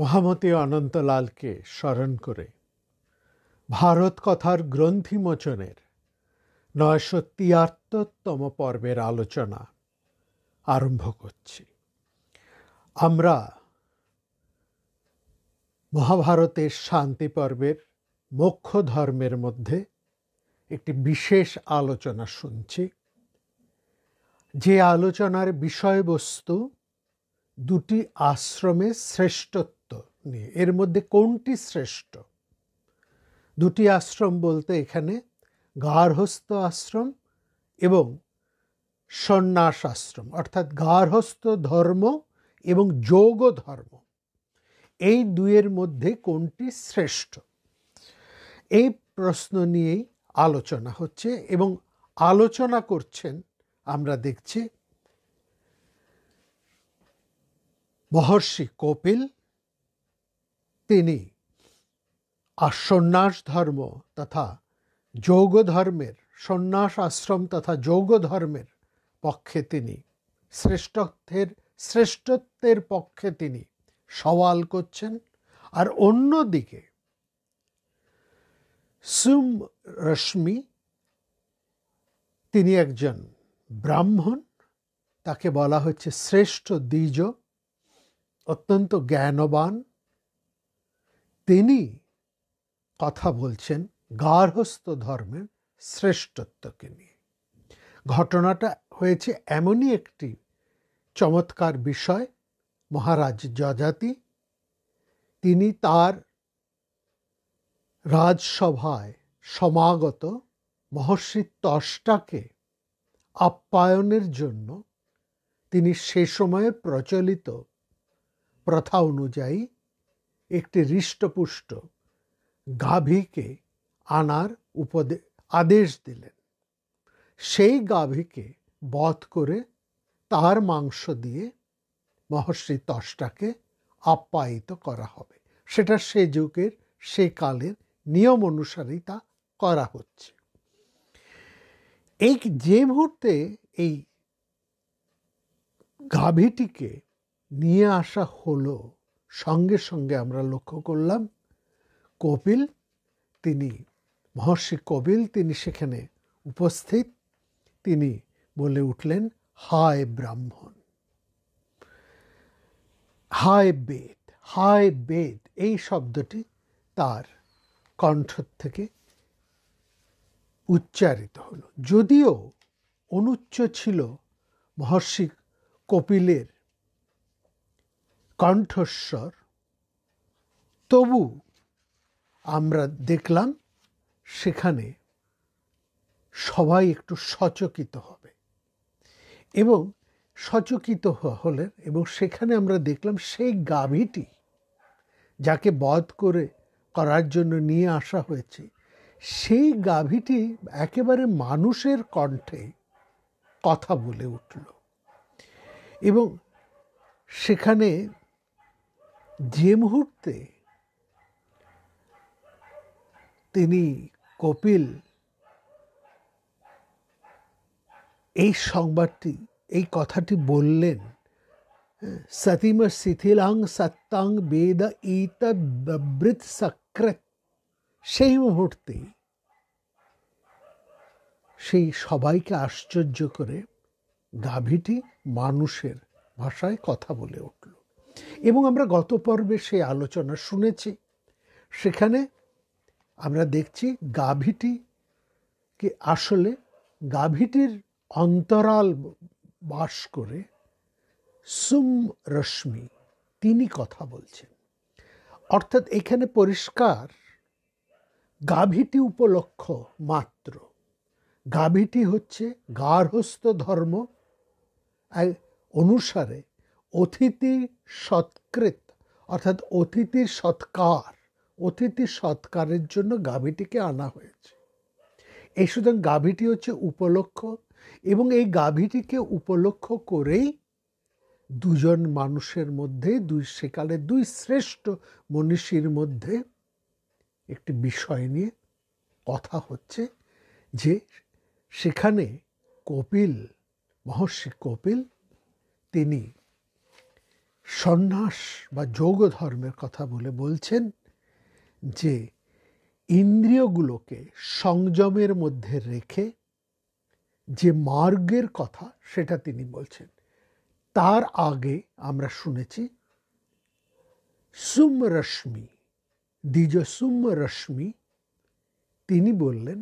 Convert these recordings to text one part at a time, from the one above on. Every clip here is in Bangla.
মহামতি অনন্তলালকে স্মরণ করে ভারত কথার গ্রন্থিমোচনের নয়শো তিয়াত্তরতম পর্বের আলোচনা আরম্ভ করছি আমরা মহাভারতের শান্তি পর্বের মুখ্য ধর্মের মধ্যে একটি বিশেষ আলোচনা শুনছি যে আলোচনার বিষয়বস্তু দুটি আশ্রমে শ্রেষ্ঠত্ব নিয়ে এর মধ্যে কোনটি শ্রেষ্ঠ দুটি আশ্রম বলতে এখানে গার্হস্থ আশ্রম এবং সন্ন্যাস আশ্রম অর্থাৎ গার্হস্থ ধর্ম এবং যোগ ধর্ম এই দুয়ের মধ্যে কোনটি শ্রেষ্ঠ এই প্রশ্ন নিয়েই আলোচনা হচ্ছে এবং আলোচনা করছেন আমরা দেখছি মহর্ষি কপিল তিনি সন্ন্যাস ধর্ম তথা যোগ ধর্মের সন্ন্যাস আশ্রম তথা যোগ ধর্মের পক্ষে তিনি শ্রেষ্ঠত্বের শ্রেষ্ঠত্বের পক্ষে তিনি সওয়াল করছেন আর অন্যদিকে সুম রশ্মি তিনি একজন ব্রাহ্মণ তাকে বলা হচ্ছে শ্রেষ্ঠ দ্বিজ অত্যন্ত জ্ঞানবান তিনি কথা বলছেন গার্হস্থ ধর্মের শ্রেষ্ঠত্বকে নিয়ে ঘটনাটা হয়েছে এমনই একটি চমৎকার বিষয় মহারাজ যজাতি তিনি তার রাজসভায় সমাগত মহর্ষি তষ্টাকে আপ্যায়নের জন্য তিনি সে সময়ে প্রচলিত প্রথা অনুযায়ী একটি হৃষ্টপুষ্ট গাভীকে আনার উপদে আদেশ দিলেন সেই গাভীকে বধ করে তার মাংস দিয়ে মহর্ষি তষ্টাকে আপ্যায়িত করা হবে সেটা সে যুগের সে কালের নিয়ম অনুসারেই তা করা হচ্ছে এই যে মুহূর্তে এই গাভীটিকে নিয়ে আসা হলো সঙ্গে সঙ্গে আমরা লক্ষ্য করলাম কপিল তিনি মহর্ষি কপিল তিনি সেখানে উপস্থিত তিনি বলে উঠলেন হায় ব্রাহ্মণ হায় বেদ হায় বেদ এই শব্দটি তার কণ্ঠ থেকে উচ্চারিত হলো যদিও অনুচ্চ ছিল মহর্ষি কপিলের কণ্ঠস্বর তবু আমরা দেখলাম সেখানে সবাই একটু সচকিত হবে এবং সচকিত হলেন এবং সেখানে আমরা দেখলাম সেই গাভীটি যাকে বধ করে করার জন্য নিয়ে আসা হয়েছে সেই গাভীটি একেবারে মানুষের কণ্ঠে কথা বলে উঠল এবং সেখানে যে মুহূর্তে তিনি কপিল এই সংবাদটি এই কথাটি বললেন হ্যাঁ, সতীম শিথিলাং সত্যাং বেদ ইতৃত সক্রেত সেই মুহূর্তে সেই সবাইকে আশ্চর্য করে গাভীটি মানুষের ভাষায় কথা বলে উঠল এবং আমরা গত পর্বে সেই আলোচনা শুনেছি সেখানে আমরা দেখছি গাভীটি কি আসলে গাভীটির অন্তরাল বাস করে সুম রশ্মি তিনি কথা বলছেন অর্থাৎ এখানে পরিষ্কার গাভীটি উপলক্ষ মাত্র গাভীটি হচ্ছে গার্হস্থ ধর্ম অনুসারে অতিথি সৎকৃত অর্থাৎ অতিথির সৎকার অতিথি সৎকারের জন্য গাভীটিকে আনা হয়েছে এই সুতরাং গাভীটি হচ্ছে উপলক্ষ এবং এই গাভীটিকে উপলক্ষ করেই দুজন মানুষের মধ্যে দুই সেকালে দুই শ্রেষ্ঠ মনীষীর মধ্যে একটি বিষয় নিয়ে কথা হচ্ছে যে সেখানে কপিল মহর্ষি কপিল তিনি সন্ন্যাস বা যোগ ধর্মের কথা বলে বলছেন যে ইন্দ্রিয়গুলোকে সংযমের মধ্যে রেখে যে মার্গের কথা সেটা তিনি বলছেন তার আগে আমরা শুনেছি সুমরশ্মি দ্বিজ সুমরশ্মি তিনি বললেন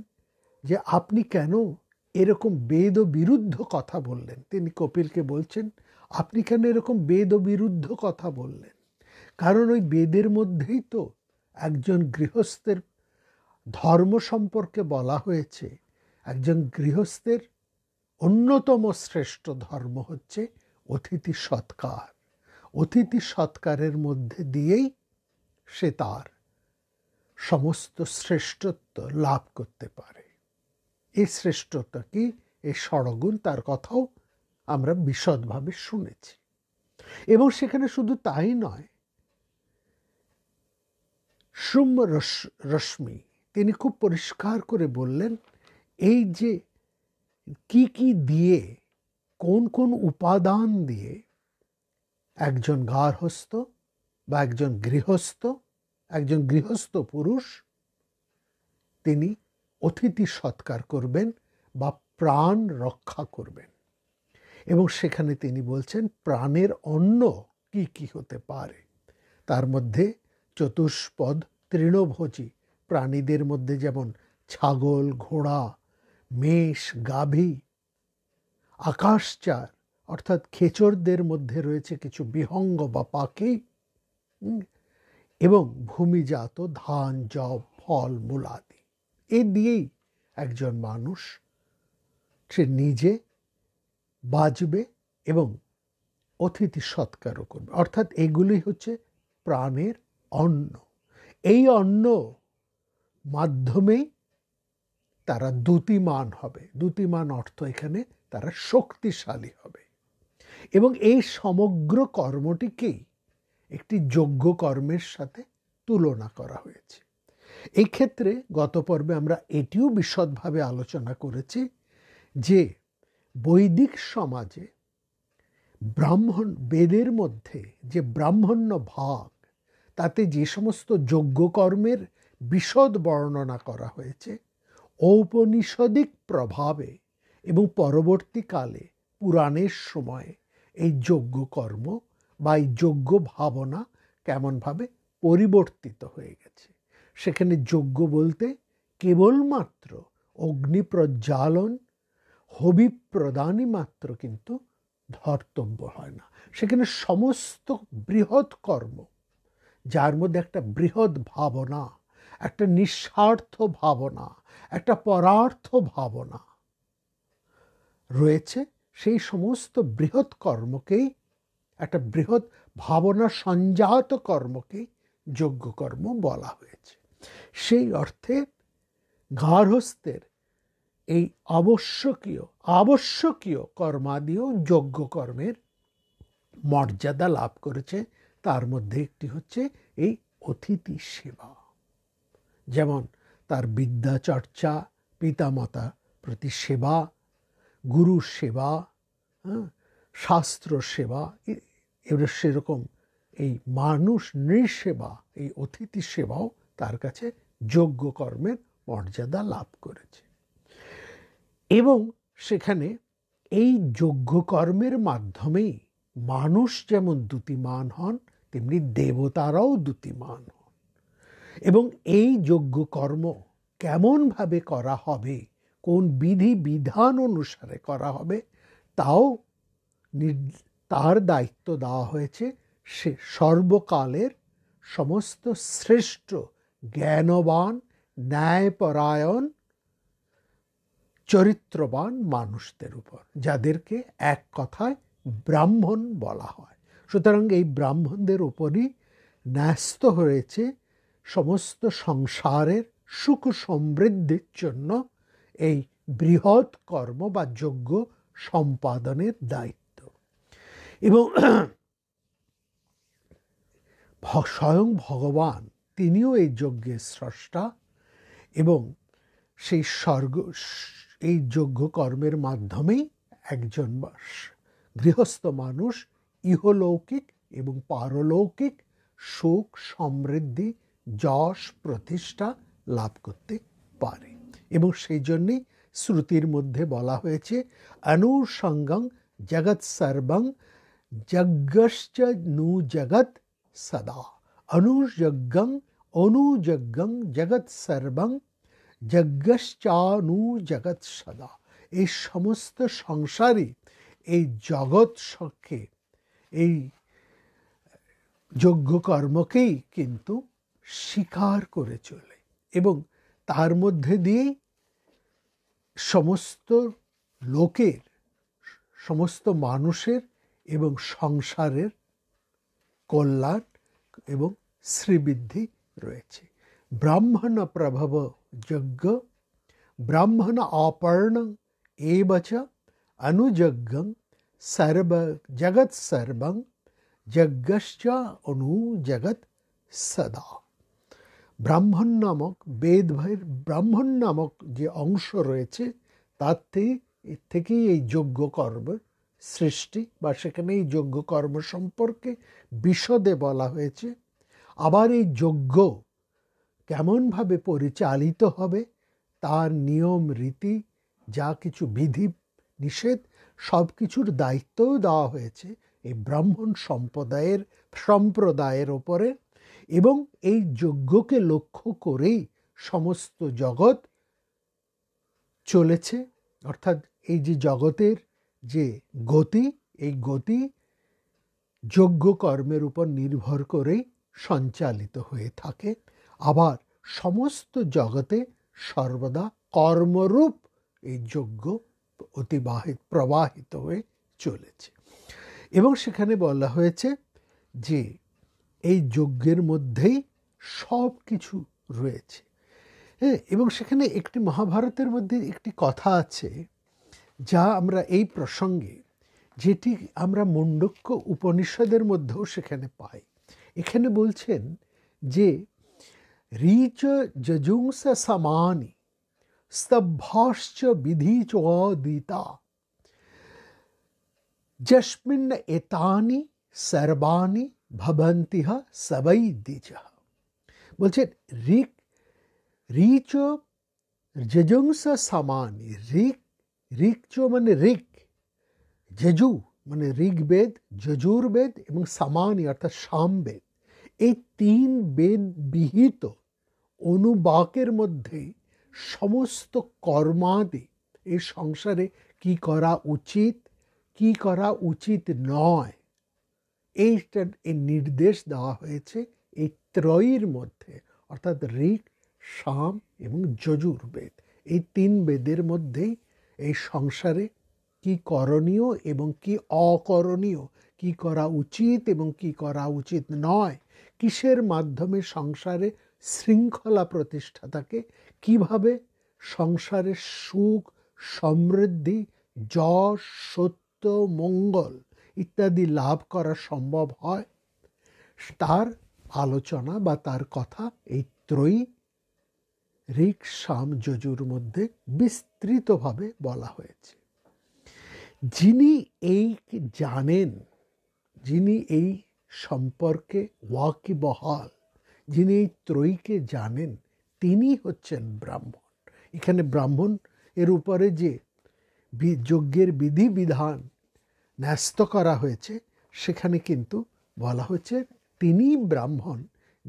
যে আপনি কেন এরকম বেদ বিরুদ্ধ কথা বললেন তিনি কপিলকে বলছেন আপনি কেন এরকম বেদ ও বিরুদ্ধ কথা বললেন কারণ ওই বেদের মধ্যেই তো একজন গৃহস্থের ধর্ম সম্পর্কে বলা হয়েছে একজন গৃহস্থের অন্যতম শ্রেষ্ঠ ধর্ম হচ্ছে অতিথি সৎকার অতিথি সৎকারের মধ্যে দিয়েই সে তার সমস্ত শ্রেষ্ঠত্ব লাভ করতে পারে এই শ্রেষ্ঠতা কি এই ষড়গুণ তার কথাও আমরা বিশদভাবে শুনেছি এবং সেখানে শুধু তাই নয় সুম রশ্মি তিনি খুব পরিষ্কার করে বললেন এই যে কি কি দিয়ে কোন কোন উপাদান দিয়ে একজন গার্হস্থ বা একজন গৃহস্থ একজন গৃহস্থ পুরুষ তিনি অতিথি সৎকার করবেন বা প্রাণ রক্ষা করবেন এবং সেখানে তিনি বলছেন প্রাণের অন্য কি কি হতে পারে তার মধ্যে চতুষ্পদ তৃণভোজী প্রাণীদের মধ্যে যেমন ছাগল ঘোড়া মেষ গাভী আকাশচার অর্থাৎ খেচরদের মধ্যে রয়েছে কিছু বিহঙ্গ বা পাখি এবং ভূমিজাত ধান জব ফল মূলাদি এ দিয়েই একজন মানুষ সে নিজে বাজবে এবং অতিথি সৎকারও করবে অর্থাৎ এগুলি হচ্ছে প্রাণের অন্ন এই অন্ন মাধ্যমেই তারা দ্যুতিমান হবে দ্যুতিমান অর্থ এখানে তারা শক্তিশালী হবে এবং এই সমগ্র কর্মটিকেই একটি যোগ্য কর্মের সাথে তুলনা করা হয়েছে এই ক্ষেত্রে গত পর্বে আমরা এটিও বিশদভাবে আলোচনা করেছি যে বৈদিক সমাজে ব্রাহ্মণ বেদের মধ্যে যে ব্রাহ্মণ্য ভাগ তাতে যে সমস্ত যজ্ঞকর্মের বিশদ বর্ণনা করা হয়েছে ঔপনিষদিক প্রভাবে এবং পরবর্তীকালে পুরাণের সময়ে এই যজ্ঞকর্ম বা এই যজ্ঞ ভাবনা কেমনভাবে পরিবর্তিত হয়ে গেছে সেখানে যজ্ঞ বলতে কেবলমাত্র অগ্নি প্রজ্বালন হবি প্রদানই মাত্র কিন্তু ধর্তব্য হয় না সেখানে সমস্ত বৃহৎ কর্ম যার মধ্যে একটা বৃহৎ ভাবনা একটা নিঃস্বার্থ ভাবনা একটা পরার্থ ভাবনা রয়েছে সেই সমস্ত বৃহৎ কর্মকেই একটা বৃহৎ ভাবনা সঞ্জাত কর্মকেই যোগ্য কর্ম বলা হয়েছে সেই অর্থে গার্হস্থ্যের এই আবশ্যকীয় আবশ্যকীয় কর্মাদিও যজ্ঞ কর্মের মর্যাদা লাভ করেছে তার মধ্যে একটি হচ্ছে এই অতিথি সেবা যেমন তার বিদ্যা চর্চা পিতামাতা প্রতি সেবা গুরু সেবা হ্যাঁ, শাস্ত্র সেবা এবার সেরকম এই মানুষ নৃসেবা এই অতিথি সেবাও তার কাছে যোগ্য কর্মের মর্যাদা লাভ করেছে এবং সেখানে এই যজ্ঞকর্মের মাধ্যমেই মানুষ যেমন দ্যুতিমান হন তেমনি দেবতারাও দ্যুতিমান হন এবং এই যজ্ঞকর্ম কেমনভাবে করা হবে কোন বিধি বিধান অনুসারে করা হবে তাও তার দায়িত্ব দেওয়া হয়েছে সে সর্বকালের সমস্ত শ্রেষ্ঠ জ্ঞানবান ন্যায়পরায়ণ চরিত্রবান মানুষদের উপর যাদেরকে এক কথায় ব্রাহ্মণ বলা হয় সুতরাং এই ব্রাহ্মণদের উপরই ন্যস্ত হয়েছে সমস্ত সংসারের সুখ সমৃদ্ধির জন্য এই বৃহৎ কর্ম বা যজ্ঞ সম্পাদনের দায়িত্ব এবং স্বয়ং ভগবান তিনিও এই যজ্ঞের স্রষ্টা এবং সেই স্বর্গ এই যোগ্য কর্মের মাধ্যমেই একজন গৃহস্থ মানুষ ইহলৌকিক এবং পারলৌকিক সুখ সমৃদ্ধি যশ প্রতিষ্ঠা লাভ করতে পারে এবং সেই জন্যেই শ্রুতির মধ্যে বলা হয়েছে অনুসঙ্গং জগৎ সর্বং যজ্ঞশ্চ নু জগৎ সদা অনুযজ্ঞং অনুযজ্ঞং জগৎ সর্বং যজ্ঞানু জগৎ সদা এই সমস্ত সংসারে এই জগৎ সখ্যে এই যজ্ঞ কর্মকেই কিন্তু স্বীকার করে চলে এবং তার মধ্যে দিয়েই সমস্ত লোকের সমস্ত মানুষের এবং সংসারের কল্যাণ এবং শ্রীবৃদ্ধি রয়েছে ব্রাহ্মণ প্রভাব जग्ग ब्राह्मण आपर्ण एवच अनुजग्गं सर्व जगत सर्वं যজ্ঞশ্চ অনু জগৎ সদা ব্রাহ্মণ নামক বেদভয়ের ব্রাহ্মণ নামক যে অংশ রয়েছে তার থেকেই এই যজ্ঞ কর্ম সৃষ্টি বা সেখানে এই যজ্ঞ কর্ম সম্পর্কে বিশদে বলা হয়েছে আবার এই যজ্ঞ কেমনভাবে পরিচালিত হবে তার নিয়ম রীতি যা কিছু বিধি নিষেধ সব কিছুর দায়িত্বও দেওয়া হয়েছে এই ব্রাহ্মণ সম্প্রদায়ের সম্প্রদায়ের ওপরে এবং এই যজ্ঞকে লক্ষ্য করেই সমস্ত জগৎ চলেছে অর্থাৎ এই যে জগতের যে গতি এই গতি যজ্ঞ কর্মের উপর নির্ভর করেই সঞ্চালিত হয়ে থাকে আবার সমস্ত জগতে সর্বদা কর্মরূপ এই যজ্ঞ অতিবাহিত প্রবাহিত হয়ে চলেছে এবং সেখানে বলা হয়েছে যে এই যজ্ঞের মধ্যেই সব কিছু রয়েছে হ্যাঁ এবং সেখানে একটি মহাভারতের মধ্যে একটি কথা আছে যা আমরা এই প্রসঙ্গে যেটি আমরা মণ্ডক্য উপনিষদের মধ্যেও সেখানে পাই এখানে বলছেন যে रीच जजुंस समानी स्तभाश्च विधि चौदिता जश्मिन एतानी सर्वानी भवंति सवई दिज बोलते ऋक रीच जजुंस समानी ऋक ऋक चो मान ऋक जजु मान ऋग्वेद जजुर्वेद समानी अर्थात साम वेद ये तीन वेद विहित অনুবাকের মধ্যে সমস্ত কর্মাদি এ সংসারে কি করা উচিত কি করা উচিত নয় এইটার এই নির্দেশ দেওয়া হয়েছে এই ত্রয়ীর মধ্যে অর্থাৎ ঋক সাম এবং যজুর্বেদ এই তিন বেদের মধ্যেই এই সংসারে কি করণীয় এবং কি অকরণীয় কি করা উচিত এবং কি করা উচিত নয় কিসের মাধ্যমে সংসারে শৃঙ্খলা প্রতিষ্ঠাতাকে কিভাবে সংসারের সুখ সমৃদ্ধি যশ সত্য মঙ্গল ইত্যাদি লাভ করা সম্ভব হয় তার আলোচনা বা তার কথা এই ত্রয়ী ঋক সাম যজুর মধ্যে বিস্তৃতভাবে বলা হয়েছে যিনি এই জানেন যিনি এই সম্পর্কে ওয়াকিবহাল যিনি এই ত্রয়ীকে জানেন তিনি হচ্ছেন ব্রাহ্মণ এখানে ব্রাহ্মণ এর উপরে যে যজ্ঞের বিধি বিধান ন্যস্ত করা হয়েছে সেখানে কিন্তু বলা হয়েছে তিনি ব্রাহ্মণ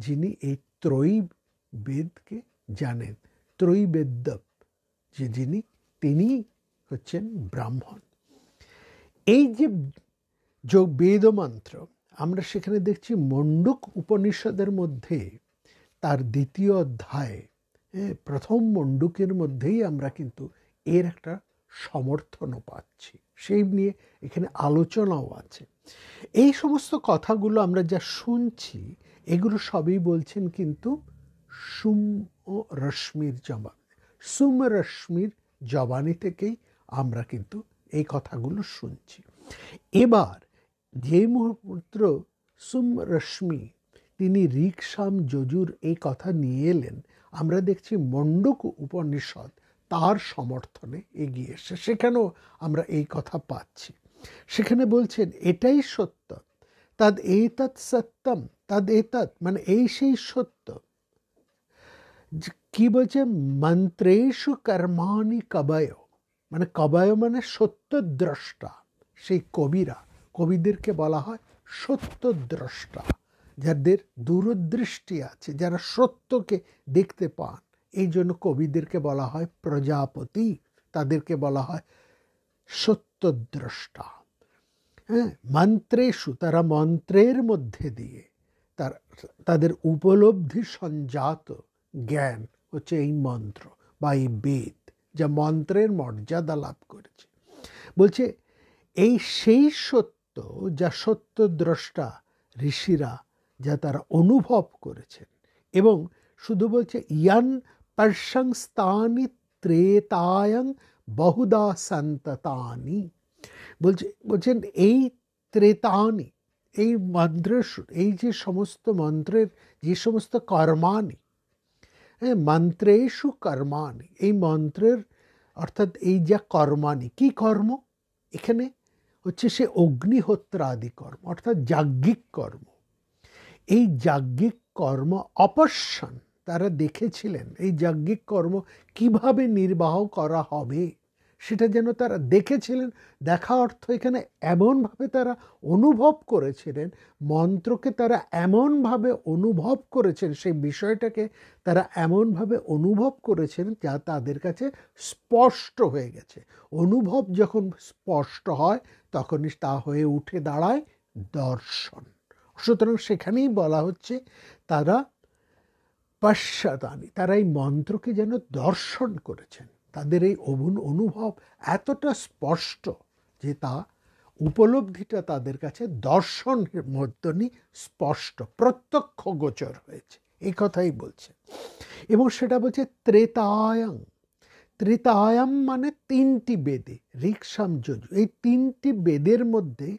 যিনি এই ত্রয়ী বেদকে জানেন ত্রয়ী বেদ্য যে যিনি তিনি হচ্ছেন ব্রাহ্মণ এই যে বেদমন্ত্র আমরা সেখানে দেখছি মণ্ডুক উপনিষদের মধ্যে তার দ্বিতীয় অধ্যায় হ্যাঁ, প্রথম মণ্ডুকের মধ্যেই আমরা কিন্তু এর একটা সমর্থনও পাচ্ছি সেই নিয়ে এখানে আলোচনাও আছে এই সমস্ত কথাগুলো আমরা যা শুনছি এগুলো সবই বলছেন কিন্তু সুম ও রশ্মির জবান সুম রশ্মির জবানি থেকেই আমরা কিন্তু এই কথাগুলো শুনছি এবার ধেয়মুহপুত্র সুম রশ্মি তিনি রিকসাম যজুর এই কথা নিয়ে এলেন আমরা দেখছি মণ্ডক উপনিষদ তার সমর্থনে এগিয়ে এসে সেখানেও আমরা এই কথা পাচ্ছি সেখানে বলছেন এটাই সত্য তাদ এই তৎ সত্যম তাদ এ তৎ মানে এই সেই সত্য কি বলছে মন্ত্রেশু কর্মাণী কবায় মানে কবায় মানে সত্যদ্রষ্টা সেই কবিরা কবিদেরকে বলা হয় সত্যদ্রষ্টা যাদের দূরদৃষ্টি আছে যারা সত্যকে দেখতে পান এই জন্য কবিদেরকে বলা হয় প্রজাপতি তাদেরকে বলা হয় সত্যদ্রষ্টা হ্যাঁ মন্ত্রেষু তারা মন্ত্রের মধ্যে দিয়ে তার তাদের উপলব্ধি সঞ্জাত জ্ঞান হচ্ছে এই মন্ত্র বা এই বেদ যা মন্ত্রের মর্যাদা লাভ করেছে বলছে এই সেই সত্য সত্য যা সত্য দ্রষ্টা ঋষিরা যা তারা অনুভব করেছেন এবং শুধু বলছে ইয়ান পার্শ্যাং স্থানি ত্রেতায়ং বহুদা সন্ততানি বলছে বলছেন এই ত্রেতানি এই মন্ত্র এই যে সমস্ত মন্ত্রের যে সমস্ত কর্মাণী হ্যাঁ মন্ত্রেশু কর্মাণী এই মন্ত্রের অর্থাৎ এই যা কর্মাণী কি কর্ম এখানে হচ্ছে সে অগ্নিহোত্রা আদি কর্ম অর্থাৎ যাজ্ঞিক কর্ম এই যাজ্ঞিক কর্ম অপশন তারা দেখেছিলেন এই যাজ্ঞিক কর্ম কিভাবে নির্বাহ করা হবে সেটা যেন তারা দেখেছিলেন দেখা অর্থ এখানে এমনভাবে তারা অনুভব করেছিলেন মন্ত্রকে তারা এমনভাবে অনুভব করেছেন সেই বিষয়টাকে তারা এমনভাবে অনুভব করেছেন যা তাদের কাছে স্পষ্ট হয়ে গেছে অনুভব যখন স্পষ্ট হয় তখনই তা হয়ে উঠে দাঁড়ায় দর্শন সুতরাং সেখানেই বলা হচ্ছে তারা পশ্চাদানি তারা এই মন্ত্রকে যেন দর্শন করেছেন তাদের এই অভুন অনুভব এতটা স্পষ্ট যে তা উপলব্ধিটা তাদের কাছে দর্শনের মধ্যনই স্পষ্ট প্রত্যক্ষ গোচর হয়েছে এই কথাই বলছে এবং সেটা বলছে ত্রেতায়াং ত্রেতায়াম মানে তিনটি বেদে রিক্সাম যজু এই তিনটি বেদের মধ্যে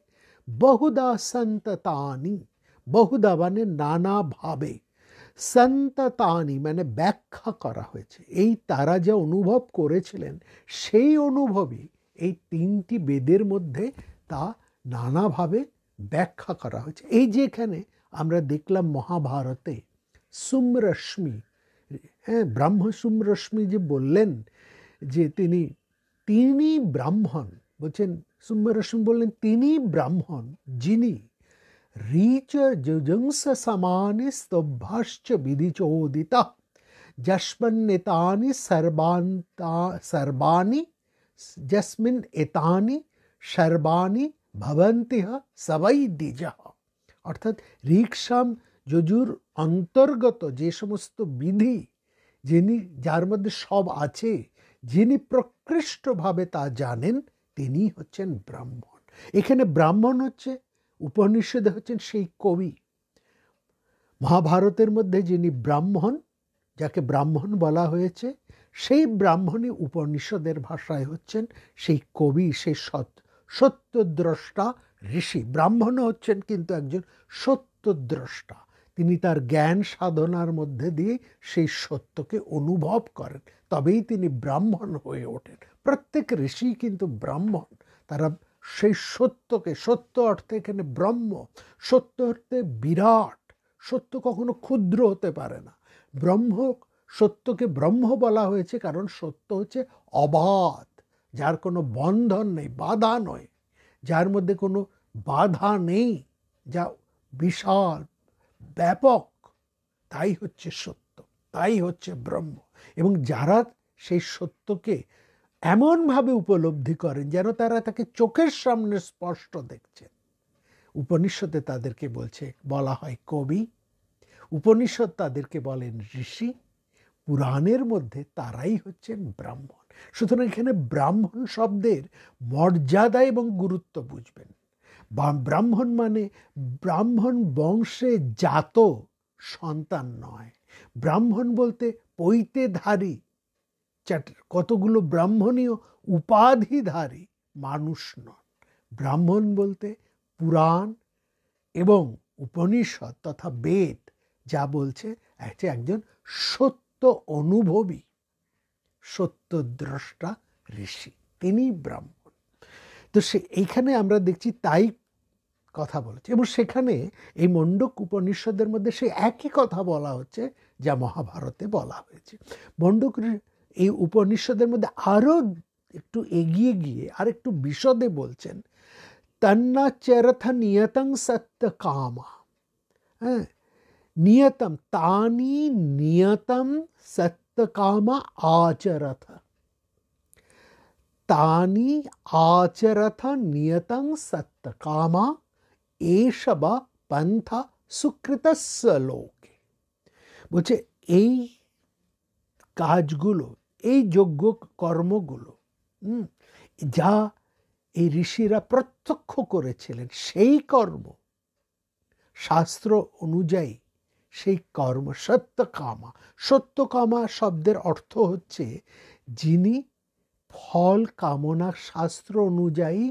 বহুদা সন্ততানি বহুদা মানে নানাভাবে সন্ততানি মানে ব্যাখ্যা করা হয়েছে এই তারা যা অনুভব করেছিলেন সেই অনুভবই এই তিনটি বেদের মধ্যে তা নানাভাবে ব্যাখ্যা করা হয়েছে এই যেখানে আমরা দেখলাম মহাভারতে সুমরশ্মি হ্যাঁ ব্রাহ্ম সুমরশ্মি যে বললেন যে তিনি তিনি ব্রাহ্মণ বলছেন সুম্বরশ্মি বললেন তিনি ব্রাহ্মণ যিনি रीच जुजुंस समानि स्तुभ्यश्च विधिचोदितः जस्मिन्नितानि सर्वान्ता सर्वाणि जस्मिन् एतानि সর্বাণী ভবন্তিহ সবাই দ্বিজাহ অর্থাৎ রিক্সাম যজুর অন্তর্গত যে সমস্ত বিধি যিনি যার মধ্যে সব আছে যিনি প্রকৃষ্টভাবে তা জানেন তিনি হচ্ছেন ব্রাহ্মণ এখানে ব্রাহ্মণ হচ্ছে উপনিষদে হচ্ছেন সেই কবি মহাভারতের মধ্যে যিনি ব্রাহ্মণ যাকে ব্রাহ্মণ বলা হয়েছে সেই ব্রাহ্মণই উপনিষদের ভাষায় হচ্ছেন সেই কবি সেই সৎ সত্যদ্রষ্টা ঋষি ব্রাহ্মণ হচ্ছেন কিন্তু একজন সত্যদ্রষ্টা তিনি তার জ্ঞান সাধনার মধ্যে দিয়ে সেই সত্যকে অনুভব করেন তবেই তিনি ব্রাহ্মণ হয়ে ওঠেন প্রত্যেক ঋষি কিন্তু ব্রাহ্মণ তারা সেই সত্যকে সত্য অর্থে এখানে ব্রহ্ম সত্য অর্থে বিরাট সত্য কখনো ক্ষুদ্র হতে পারে না ব্রহ্ম সত্যকে ব্রহ্ম বলা হয়েছে কারণ সত্য হচ্ছে অবাধ যার কোনো বন্ধন নেই বাধা নয় যার মধ্যে কোনো বাধা নেই যা বিশাল ব্যাপক তাই হচ্ছে সত্য তাই হচ্ছে ব্রহ্ম এবং যারা সেই সত্যকে এমনভাবে উপলব্ধি করেন যেন তারা তাকে চোখের সামনে স্পষ্ট দেখছেন উপনিষদে তাদেরকে বলছে বলা হয় কবি উপনিষদ তাদেরকে বলেন ঋষি পুরাণের মধ্যে তারাই হচ্ছেন ব্রাহ্মণ সুতরাং এখানে ব্রাহ্মণ শব্দের মর্যাদা এবং গুরুত্ব বুঝবেন ব্রাহ্মণ মানে ব্রাহ্মণ বংশে জাত সন্তান নয় ব্রাহ্মণ বলতে পৈতেধারী কতগুলো ব্রাহ্মণীয় উপাধিধারী মানুষ নন ব্রাহ্মণ বলতে পুরাণ এবং উপনিষদ তথা বেদ যা বলছে হচ্ছে একজন সত্য অনুভবী সত্যদ্রষ্টা ঋষি তিনি ব্রাহ্মণ তো সে এইখানে আমরা দেখছি তাই কথা বলেছে এবং সেখানে এই মণ্ডক উপনিষদের মধ্যে সে একই কথা বলা হচ্ছে যা মহাভারতে বলা হয়েছে মণ্ডক এই উপনিষদের মধ্যে আরও একটু এগিয়ে গিয়ে আর একটু বিশদে বলছেন তন্না চেরথ নিয়তং সত্য কামা হ্যাঁ নিয়তম তানি নিয়তম সত্য কামা আচরথ तानि आचरथ नियतं सत्तकामा এ বা পন্থা সুকৃত শ্লোকে বলছে এই কাজগুলো এই যোগ্য কর্মগুলো যা এই ঋষিরা প্রত্যক্ষ করেছিলেন সেই কর্ম শাস্ত্র অনুযায়ী সেই কর্ম সত্যকামা সত্যকামা শব্দের অর্থ হচ্ছে যিনি ফল কামনা শাস্ত্র অনুযায়ী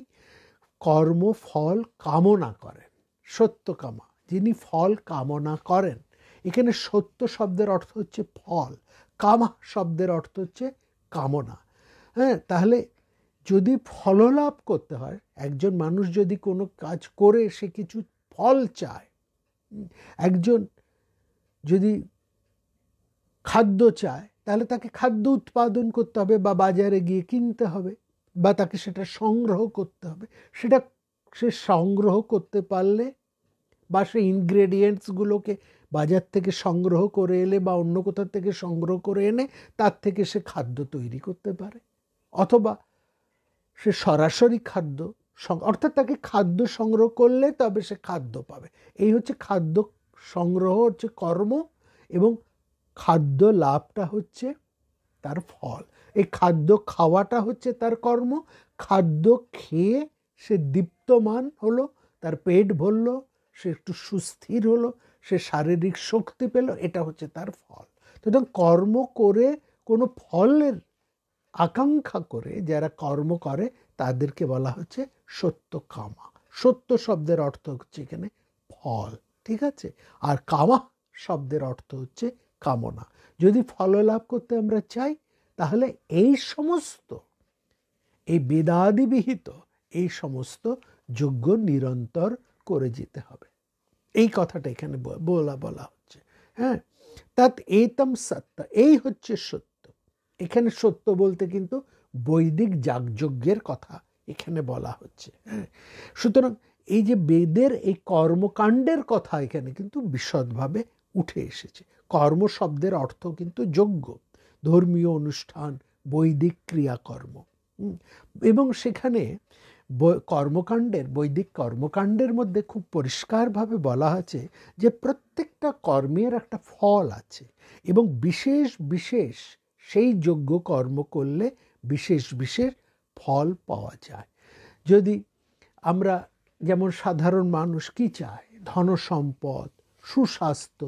কর্ম ফল কামনা করেন সত্যকামা যিনি ফল কামনা করেন এখানে সত্য শব্দের অর্থ হচ্ছে ফল কামা শব্দের অর্থ হচ্ছে কামনা হ্যাঁ তাহলে যদি ফললাভ করতে হয় একজন মানুষ যদি কোনো কাজ করে সে কিছু ফল চায় একজন যদি খাদ্য চায় তাহলে তাকে খাদ্য উৎপাদন করতে হবে বা বাজারে গিয়ে কিনতে হবে বা তাকে সেটা সংগ্রহ করতে হবে সেটা সে সংগ্রহ করতে পারলে বা সেই ইনগ্রেডিয়েন্টসগুলোকে বাজার থেকে সংগ্রহ করে এলে বা অন্য কোথার থেকে সংগ্রহ করে এনে তার থেকে সে খাদ্য তৈরি করতে পারে অথবা সে সরাসরি খাদ্য অর্থাৎ তাকে খাদ্য সংগ্রহ করলে তবে সে খাদ্য পাবে এই হচ্ছে খাদ্য সংগ্রহ হচ্ছে কর্ম এবং খাদ্য লাভটা হচ্ছে তার ফল এই খাদ্য খাওয়াটা হচ্ছে তার কর্ম খাদ্য খেয়ে সে দীপ্তমান হলো তার পেট ভরল সে একটু সুস্থির হলো সে শারীরিক শক্তি পেল এটা হচ্ছে তার ফল তো কর্ম করে কোনো ফলের আকাঙ্ক্ষা করে যারা কর্ম করে তাদেরকে বলা হচ্ছে সত্য কামা সত্য শব্দের অর্থ হচ্ছে এখানে ফল ঠিক আছে আর কামা শব্দের অর্থ হচ্ছে কামনা যদি ফল লাভ করতে আমরা চাই তাহলে এই সমস্ত এই বেদাদিবিহিত এই সমস্ত যোগ্য নিরন্তর করে যেতে হবে এই কথাটা এখানে বলা বলা হচ্ছে হ্যাঁ তাৎ এইতম সত্তা এই হচ্ছে সত্য এখানে সত্য বলতে কিন্তু বৈদিক যাগযজ্ঞের কথা এখানে বলা হচ্ছে হ্যাঁ সুতরাং এই যে বেদের এই কর্মকাণ্ডের কথা এখানে কিন্তু বিশদভাবে উঠে এসেছে কর্ম শব্দের অর্থ কিন্তু যজ্ঞ ধর্মীয় অনুষ্ঠান বৈদিক ক্রিয়াকর্ম এবং সেখানে কর্মকাণ্ডের বৈদিক কর্মকাণ্ডের মধ্যে খুব পরিষ্কারভাবে বলা আছে যে প্রত্যেকটা কর্মের একটা ফল আছে এবং বিশেষ বিশেষ সেই যোগ্য কর্ম করলে বিশেষ বিশেষ ফল পাওয়া যায় যদি আমরা যেমন সাধারণ মানুষ কি চায় ধন সম্পদ সুস্বাস্থ্য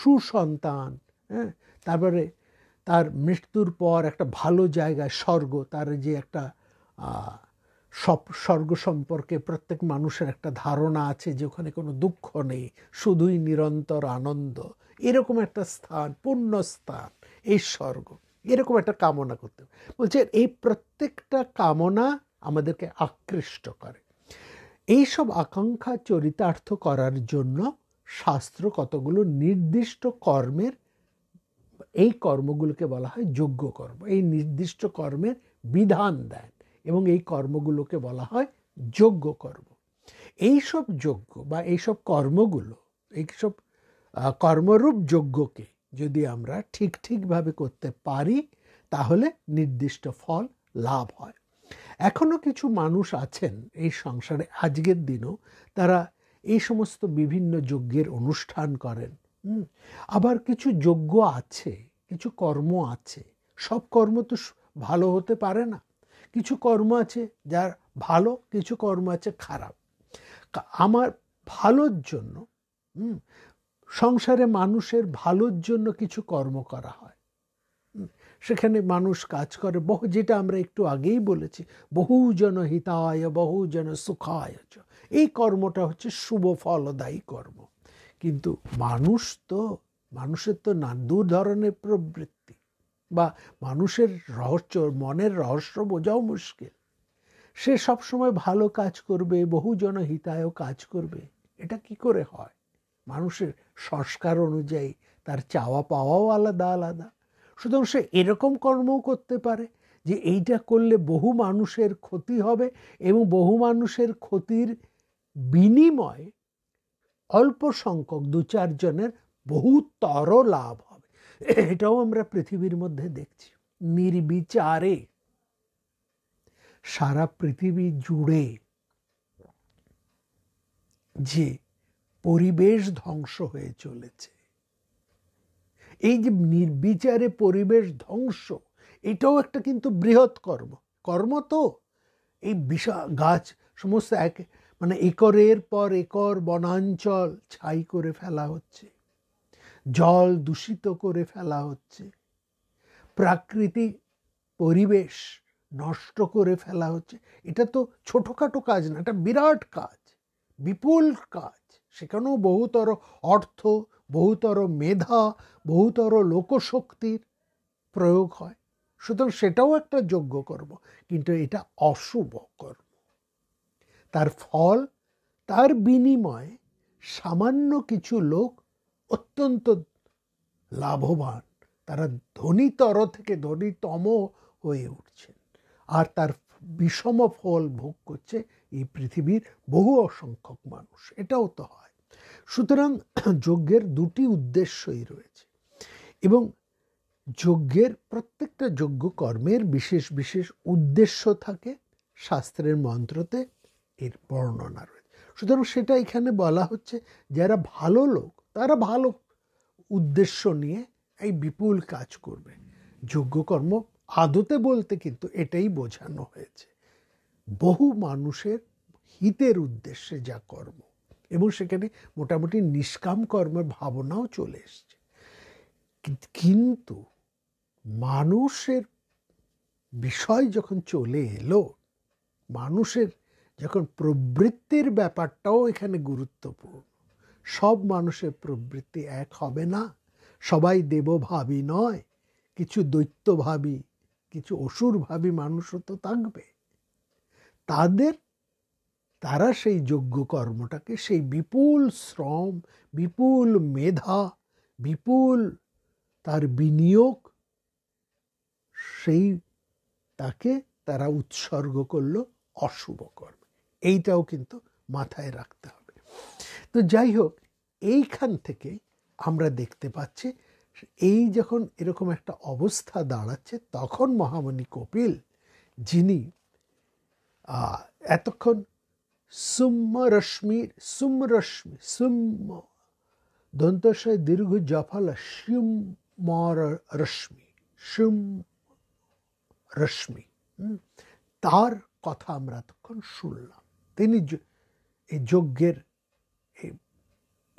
সুসন্তান হ্যাঁ তারপরে তার মৃত্যুর পর একটা ভালো জায়গায় স্বর্গ তার যে একটা সব স্বর্গ সম্পর্কে প্রত্যেক মানুষের একটা ধারণা আছে যে ওখানে কোনো দুঃখ নেই শুধুই নিরন্তর আনন্দ এরকম একটা স্থান পূর্ণ স্থান এই স্বর্গ এরকম একটা কামনা করতে বলছে এই প্রত্যেকটা কামনা আমাদেরকে আকৃষ্ট করে এই সব আকাঙ্ক্ষা চরিতার্থ করার জন্য শাস্ত্র কতগুলো নির্দিষ্ট কর্মের এই কর্মগুলোকে বলা হয় যোগ্য কর্ম এই নির্দিষ্ট কর্মের বিধান দেয় এবং এই কর্মগুলোকে বলা হয় যোগ্য কর্ম এইসব যোগ্য বা এইসব কর্মগুলো এইসব কর্মরূপ যোগ্যকে যদি আমরা ঠিক ঠিকভাবে করতে পারি তাহলে নির্দিষ্ট ফল লাভ হয় এখনও কিছু মানুষ আছেন এই সংসারে আজকের দিনও তারা এই সমস্ত বিভিন্ন যজ্ঞের অনুষ্ঠান করেন আবার কিছু যজ্ঞ আছে কিছু কর্ম আছে সব কর্ম তো ভালো হতে পারে না কিছু কর্ম আছে যার ভালো কিছু কর্ম আছে খারাপ আমার ভালোর জন্য সংসারে মানুষের ভালোর জন্য কিছু কর্ম করা হয় সেখানে মানুষ কাজ করে বহু যেটা আমরা একটু আগেই বলেছি বহুজন হিতায় বহুজন সুখায় এই কর্মটা হচ্ছে শুভ ফলদায়ী কর্ম কিন্তু মানুষ তো মানুষের তো না দু ধরনের প্রবৃত্তি বা মানুষের রহস্য মনের রহস্য বোঝাও মুশকিল সে সবসময় ভালো কাজ করবে বহুজন হিতায় কাজ করবে এটা কি করে হয় মানুষের সংস্কার অনুযায়ী তার চাওয়া পাওয়াও আলাদা আলাদা সুতরাং সে এরকম কর্মও করতে পারে যে এইটা করলে বহু মানুষের ক্ষতি হবে এবং বহু মানুষের ক্ষতির বিনিময়ে অল্প সংখ্যক দু চারজনের বহুতর লাভ এটাও আমরা পৃথিবীর মধ্যে দেখছি নির্বিচারে সারা পৃথিবী জুড়ে যে পরিবেশ ধ্বংস হয়ে চলেছে এই যে নির্বিচারে পরিবেশ ধ্বংস এটাও একটা কিন্তু বৃহৎ কর্ম কর্ম তো এই বিশাল গাছ সমস্ত এক মানে একরের পর একর বনাঞ্চল ছাই করে ফেলা হচ্ছে জল দূষিত করে ফেলা হচ্ছে প্রাকৃতিক পরিবেশ নষ্ট করে ফেলা হচ্ছে এটা তো ছোটোখাটো কাজ না এটা বিরাট কাজ বিপুল কাজ সেখানেও বহুতর অর্থ বহুতর মেধা বহুতর লোকশক্তির প্রয়োগ হয় সুতরাং সেটাও একটা যোগ্য কর্ম কিন্তু এটা অশুভ কর্ম তার ফল তার বিনিময়ে সামান্য কিছু লোক অত্যন্ত লাভবান তারা ধনীতর থেকে ধনীতম হয়ে উঠছেন আর তার বিষম ফল ভোগ করছে এই পৃথিবীর বহু অসংখ্যক মানুষ এটাও তো হয় সুতরাং যজ্ঞের দুটি উদ্দেশ্যই রয়েছে এবং যজ্ঞের প্রত্যেকটা যজ্ঞ কর্মের বিশেষ বিশেষ উদ্দেশ্য থাকে শাস্ত্রের মন্ত্রতে এর বর্ণনা রয়েছে সুতরাং সেটা এখানে বলা হচ্ছে যারা ভালো লোক তারা ভালো উদ্দেশ্য নিয়ে এই বিপুল কাজ করবে যোগ্যকর্ম আদতে বলতে কিন্তু এটাই বোঝানো হয়েছে বহু মানুষের হিতের উদ্দেশ্যে যা কর্ম এবং সেখানে মোটামুটি নিষ্কাম কর্মের ভাবনাও চলে এসছে কিন্তু মানুষের বিষয় যখন চলে এলো মানুষের যখন প্রবৃত্তির ব্যাপারটাও এখানে গুরুত্বপূর্ণ সব মানুষের প্রবৃত্তি এক হবে না সবাই দেবভাবী নয় কিছু দৈত্যভাবী কিছু অসুরভাবী মানুষও তো থাকবে তাদের তারা সেই যোগ্য কর্মটাকে সেই বিপুল শ্রম বিপুল মেধা বিপুল তার বিনিয়োগ সেই তাকে তারা উৎসর্গ করল অশুভ কর্ম এইটাও কিন্তু মাথায় রাখতে হবে তো যাই হোক এইখান থেকে আমরা দেখতে পাচ্ছি এই যখন এরকম একটা অবস্থা দাঁড়াচ্ছে তখন মহামণি কপিল যিনি এতক্ষণ সুম্ম রশ্মির সুম রশ্মি সুম্ম দন্তশয় দীর্ঘ জফল সুম রশ্মি সুম রশ্মি তার কথা আমরা এতক্ষণ শুনলাম তিনি এই যজ্ঞের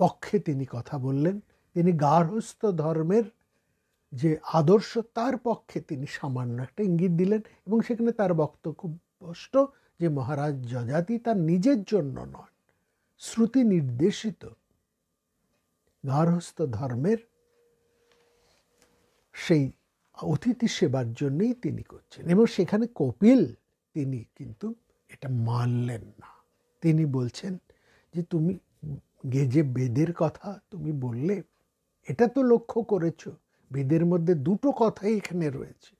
পক্ষে তিনি কথা বললেন তিনি গার্হস্থ ধর্মের যে আদর্শ তার পক্ষে তিনি সামান্য একটা ইঙ্গিত দিলেন এবং সেখানে তার বক্তব্য স্পষ্ট যে মহারাজ যজাতি তার নিজের জন্য নন শ্রুতি নির্দেশিত গার্হস্থ ধর্মের সেই অতিথি সেবার জন্যেই তিনি করছেন এবং সেখানে কপিল তিনি কিন্তু এটা মানলেন না তিনি বলছেন যে তুমি যে বেদের কথা তুমি বললে এটা তো লক্ষ্য করেছ বেদের মধ্যে দুটো কথাই এখানে রয়েছে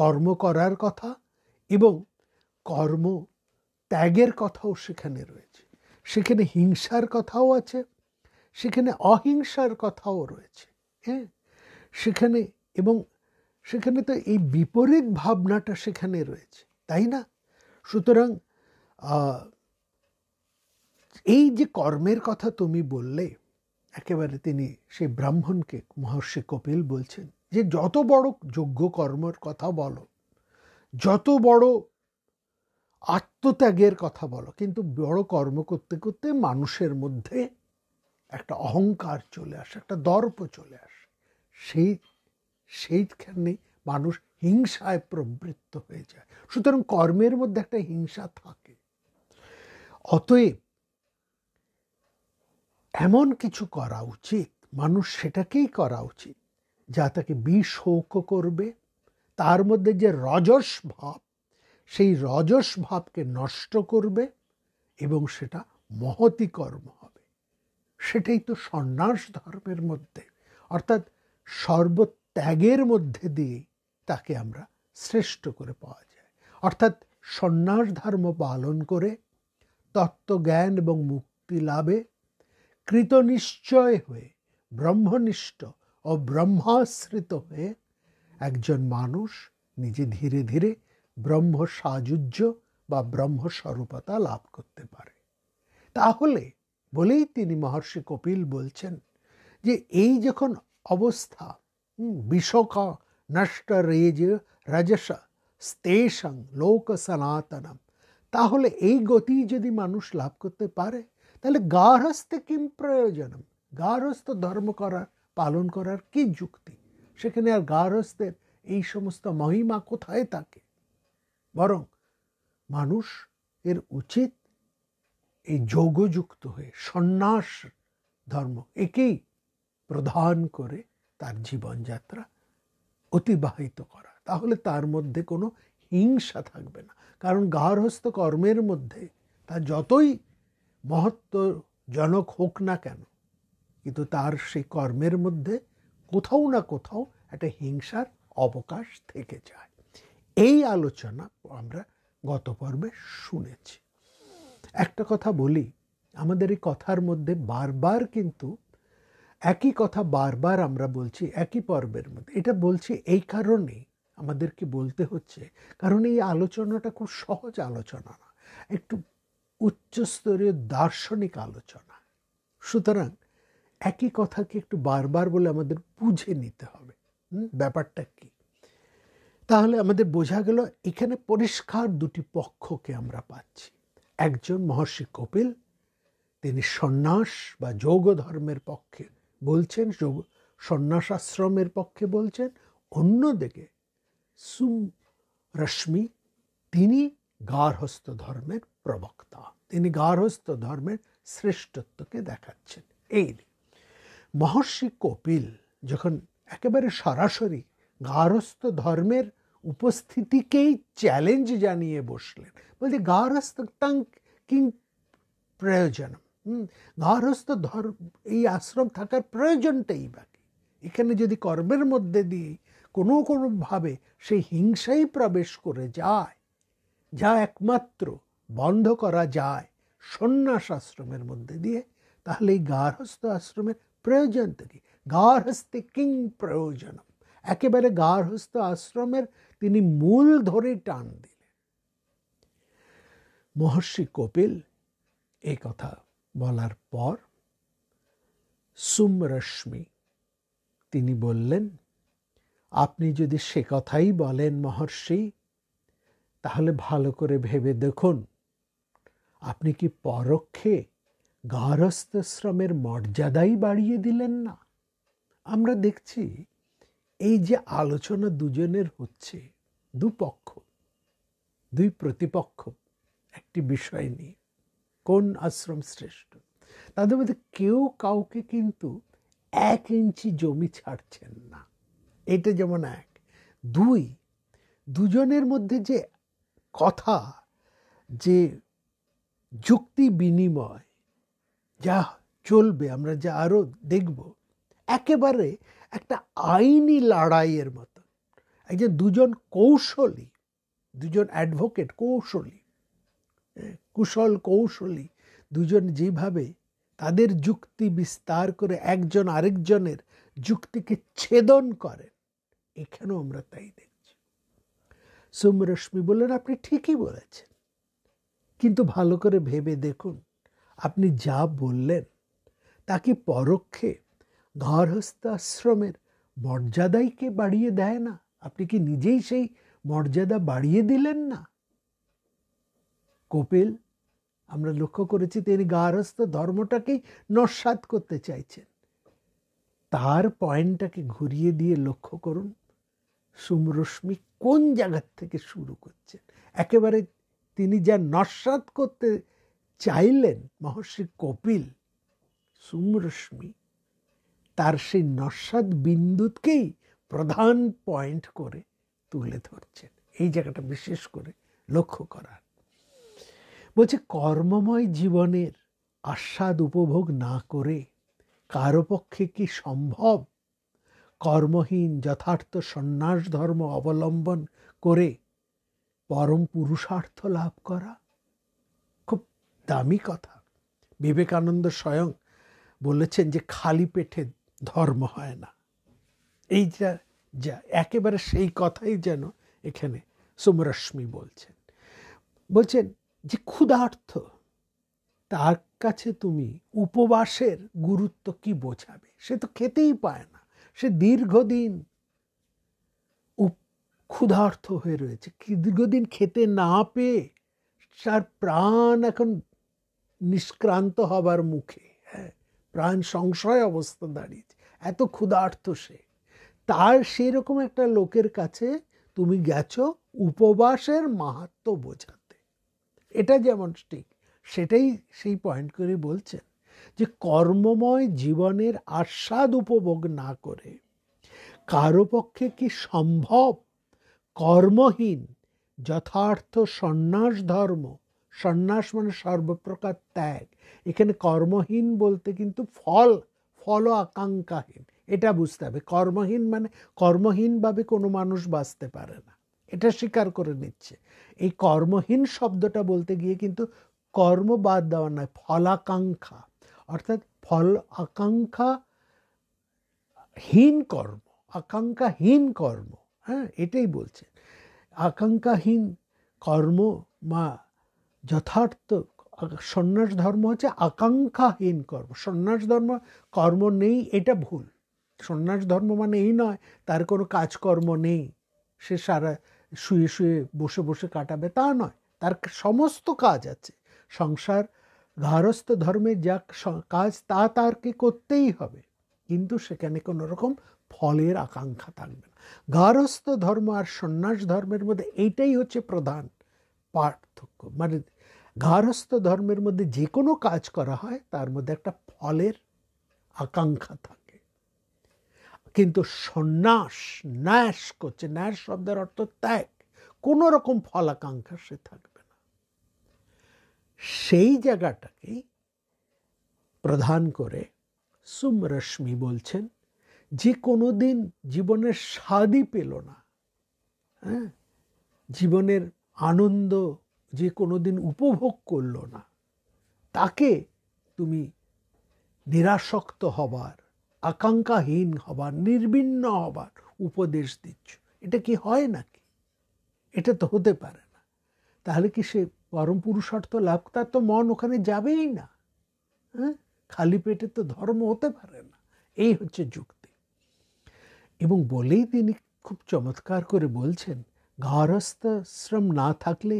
কর্ম করার কথা এবং কর্ম ত্যাগের কথাও সেখানে রয়েছে সেখানে হিংসার কথাও আছে সেখানে অহিংসার কথাও রয়েছে হ্যাঁ সেখানে এবং সেখানে তো এই বিপরীত ভাবনাটা সেখানে রয়েছে তাই না সুতরাং এই যে কর্মের কথা তুমি বললে একেবারে তিনি সেই ব্রাহ্মণকে মহর্ষি কপিল বলছেন যে যত বড় যোগ্য কর্মের কথা বলো যত বড় আত্মত্যাগের কথা বলো কিন্তু বড় কর্ম করতে করতে মানুষের মধ্যে একটা অহংকার চলে আসে একটা দর্প চলে আসে সেই সেইখানে মানুষ হিংসায় প্রবৃত্ত হয়ে যায় সুতরাং কর্মের মধ্যে একটা হিংসা থাকে অতএব এমন কিছু করা উচিত মানুষ সেটাকেই করা উচিত যা তাকে বিশৌক করবে তার মধ্যে যে রজস ভাব সেই রজস ভাবকে নষ্ট করবে এবং সেটা মহতি কর্ম হবে সেটাই তো সন্ন্যাস ধর্মের মধ্যে অর্থাৎ সর্বত্যাগের মধ্যে দিয়েই তাকে আমরা শ্রেষ্ঠ করে পাওয়া যায় অর্থাৎ সন্ন্যাস ধর্ম পালন করে তত্ত্বজ্ঞান এবং মুক্তি লাভে কৃতনিশ্চয় হয়ে ব্রহ্মনিষ্ঠ ও ব্রহ্মাশ্রিত হয়ে একজন মানুষ নিজে ধীরে ধীরে ব্রহ্ম সাজুজ্য বা ব্রহ্মস্বরূপতা লাভ করতে পারে তাহলে বলেই তিনি মহর্ষি কপিল বলছেন যে এই যখন অবস্থা বিষকা নষ্ট রেজ রাজস স্তেষং লোক সনাতনম তাহলে এই গতি যদি মানুষ লাভ করতে পারে তাহলে গার্হস্থে কিম প্রয়োজনম গার্হস্থ ধর্ম করার পালন করার কি যুক্তি সেখানে আর গার্হস্থ্যের এই সমস্ত মহিমা কোথায় থাকে বরং মানুষ এর উচিত এই যোগযুক্ত হয়ে সন্ন্যাস ধর্ম একেই প্রধান করে তার জীবনযাত্রা অতিবাহিত করা তাহলে তার মধ্যে কোনো হিংসা থাকবে না কারণ গার্হস্থ কর্মের মধ্যে তা যতই মহত্বজনক হোক না কেন কিন্তু তার সেই কর্মের মধ্যে কোথাও না কোথাও একটা হিংসার অবকাশ থেকে যায় এই আলোচনা আমরা গত পর্বে শুনেছি একটা কথা বলি আমাদের এই কথার মধ্যে বারবার কিন্তু একই কথা বারবার আমরা বলছি একই পর্বের মধ্যে এটা বলছি এই কারণে আমাদেরকে বলতে হচ্ছে কারণ এই আলোচনাটা খুব সহজ আলোচনা না একটু উচ্চস্তরীয় দার্শনিক আলোচনা সুতরাং একই কথাকে একটু বারবার বলে আমাদের বুঝে নিতে হবে ব্যাপারটা কি তাহলে আমাদের বোঝা গেল এখানে পরিষ্কার দুটি পক্ষকে আমরা পাচ্ছি একজন মহর্ষি কপিল তিনি সন্ন্যাস বা যোগ ধর্মের পক্ষে বলছেন যোগ সন্ন্যাস আশ্রমের পক্ষে বলছেন অন্যদিকে সুম রশ্মি তিনি গার্হস্থ ধর্মের প্রবক্তা তিনি গার্হস্থ ধর্মের শ্রেষ্ঠত্বকে দেখাচ্ছেন এই মহর্ষি কপিল যখন একেবারে সরাসরি গার্হস্থ ধর্মের উপস্থিতিকেই চ্যালেঞ্জ জানিয়ে বসলেন বলছে গার্হস্থ তাং কিং হুম গার্হস্থ ধর্ম এই আশ্রম থাকার প্রয়োজনটাই বাকি এখানে যদি কর্মের মধ্যে দিয়ে কোনো কোনোভাবে সেই হিংসাই প্রবেশ করে যায় যা একমাত্র বন্ধ করা যায় সন্ন্যাস আশ্রমের মধ্যে দিয়ে তাহলে এই গার্হস্থ আশ্রমের প্রয়োজন কি গার্হস্থে কিং প্রয়োজন একেবারে গার্হস্থ আশ্রমের তিনি মূল ধরে টান দিলেন মহর্ষি কপিল এই কথা বলার পর সুমরশ্মি তিনি বললেন আপনি যদি সে কথাই বলেন মহর্ষি তাহলে ভালো করে ভেবে দেখুন আপনি কি পরোক্ষে গারস্থ শ্রমের মর্যাদাই বাড়িয়ে দিলেন না আমরা দেখছি এই যে আলোচনা দুজনের হচ্ছে দুপক্ষ দুই প্রতিপক্ষ একটি বিষয় নিয়ে কোন আশ্রম শ্রেষ্ঠ তাদের মধ্যে কেউ কাউকে কিন্তু এক ইঞ্চি জমি ছাড়ছেন না এটা যেমন এক দুই দুজনের মধ্যে যে কথা যে যুক্তি বিনিময় যা চলবে আমরা যা আরও দেখব একেবারে একটা আইনি লড়াইয়ের মতন একজন দুজন কৌশলী দুজন অ্যাডভোকেট কৌশলী কুশল কৌশলী দুজন যেভাবে তাদের যুক্তি বিস্তার করে একজন আরেকজনের যুক্তিকে ছেদন করেন এখানেও আমরা তাই দেখছি সৌম্যরশ্মি বললেন আপনি ঠিকই বলেছেন কিন্তু ভালো করে ভেবে দেখুন আপনি যা বললেন তা কি পরোক্ষে ঘরহস্তাশ্রমের মর্যাদাই কে বাড়িয়ে দেয় না আপনি কি নিজেই সেই মর্যাদা বাড়িয়ে দিলেন না কপিল আমরা লক্ষ্য করেছি তিনি গার্হস্থ ধর্মটাকেই নস্বাত করতে চাইছেন তার পয়েন্টটাকে ঘুরিয়ে দিয়ে লক্ষ্য করুন সুমরশ্মি কোন জায়গার থেকে শুরু করছেন একেবারে তিনি যা নস্বাত করতে চাইলেন মহর্ষি কপিল সুমরশ্মি তার সেই নস্বাদ বিন্দুকেই প্রধান পয়েন্ট করে তুলে ধরছেন এই জায়গাটা বিশেষ করে লক্ষ্য করার বলছে কর্মময় জীবনের আস্বাদ উপভোগ না করে কারো পক্ষে কি সম্ভব কর্মহীন যথার্থ সন্ন্যাস ধর্ম অবলম্বন করে পরম পুরুষার্থ লাভ করা খুব দামি কথা বিবেকানন্দ স্বয়ং বলেছেন যে খালি পেটে ধর্ম হয় না এই যা যা একেবারে সেই কথাই যেন এখানে সোমরশ্মি বলছেন বলছেন যে ক্ষুধার্থ তার কাছে তুমি উপবাসের গুরুত্ব কি বোঝাবে সে তো খেতেই পায় না সে দীর্ঘদিন ক্ষুধার্থ হয়ে রয়েছে দীর্ঘদিন খেতে না পেয়ে তার প্রাণ এখন নিষ্ক্রান্ত হবার মুখে হ্যাঁ প্রাণ সংশয় অবস্থা দাঁড়িয়েছে এত ক্ষুধার্থ সে তার সেই রকম একটা লোকের কাছে তুমি গেছো উপবাসের মাহাত্ম বোঝাতে এটা যেমন ঠিক সেটাই সেই পয়েন্ট করে বলছেন যে কর্মময় জীবনের আস্বাদ উপভোগ না করে কারো পক্ষে কি সম্ভব কর্মহীন যথার্থ সন্ন্যাস ধর্ম সন্ন্যাস মানে সর্বপ্রকার ত্যাগ এখানে কর্মহীন বলতে কিন্তু ফল ফল আকাঙ্ক্ষাহীন এটা বুঝতে হবে কর্মহীন মানে কর্মহীনভাবে কোনো মানুষ বাঁচতে পারে না এটা স্বীকার করে নিচ্ছে এই কর্মহীন শব্দটা বলতে গিয়ে কিন্তু কর্ম বাদ দেওয়া নয় ফলাকাঙ্ক্ষা অর্থাৎ ফল আকাঙ্ক্ষাহীন কর্ম আকাঙ্ক্ষাহীন কর্ম হ্যাঁ এটাই বলছেন আকাঙ্ক্ষাহীন কর্ম বা যথার্থ সন্ন্যাস ধর্ম হচ্ছে আকাঙ্ক্ষাহীন কর্ম সন্ন্যাস ধর্ম কর্ম নেই এটা ভুল সন্ন্যাস ধর্ম মানে এই নয় তার কোনো কাজকর্ম নেই সে সারা শুয়ে শুয়ে বসে বসে কাটাবে তা নয় তার সমস্ত কাজ আছে সংসার গারস্থ ধর্মে যা কাজ তা তারকে করতেই হবে কিন্তু সেখানে কোনো রকম ফলের আকাঙ্ক্ষা থাকবে গারস্থ ধর্ম আর সন্ন্যাস ধর্মের মধ্যে এইটাই হচ্ছে প্রধান পার্থক্য মানে গারস্থ ধর্মের মধ্যে যে কোনো কাজ করা হয় তার মধ্যে একটা ফলের আকাঙ্ক্ষা থাকে কিন্তু সন্ন্যাস ন্যাস করছে ন্যাস শব্দের অর্থ ত্যাগ কোনো রকম ফল আকাঙ্ক্ষা সে থাকবে না সেই জায়গাটাকেই প্রধান করে সুমরশ্মি বলছেন যে কোনো দিন জীবনের স্বাদই পেল না হ্যাঁ জীবনের আনন্দ যে কোনো দিন উপভোগ করল না তাকে তুমি নিরাসক্ত হবার আকাঙ্ক্ষাহীন হবার নির্বিন্ন হবার উপদেশ দিচ্ছ এটা কি হয় নাকি এটা তো হতে পারে না তাহলে কি সে পরম পুরুষার্থ লাভ তার তো মন ওখানে যাবেই না হ্যাঁ খালি পেটে তো ধর্ম হতে পারে না এই হচ্ছে যুক্তি এবং বলেই তিনি খুব চমৎকার করে বলছেন ঘরস্থ আশ্রম না থাকলে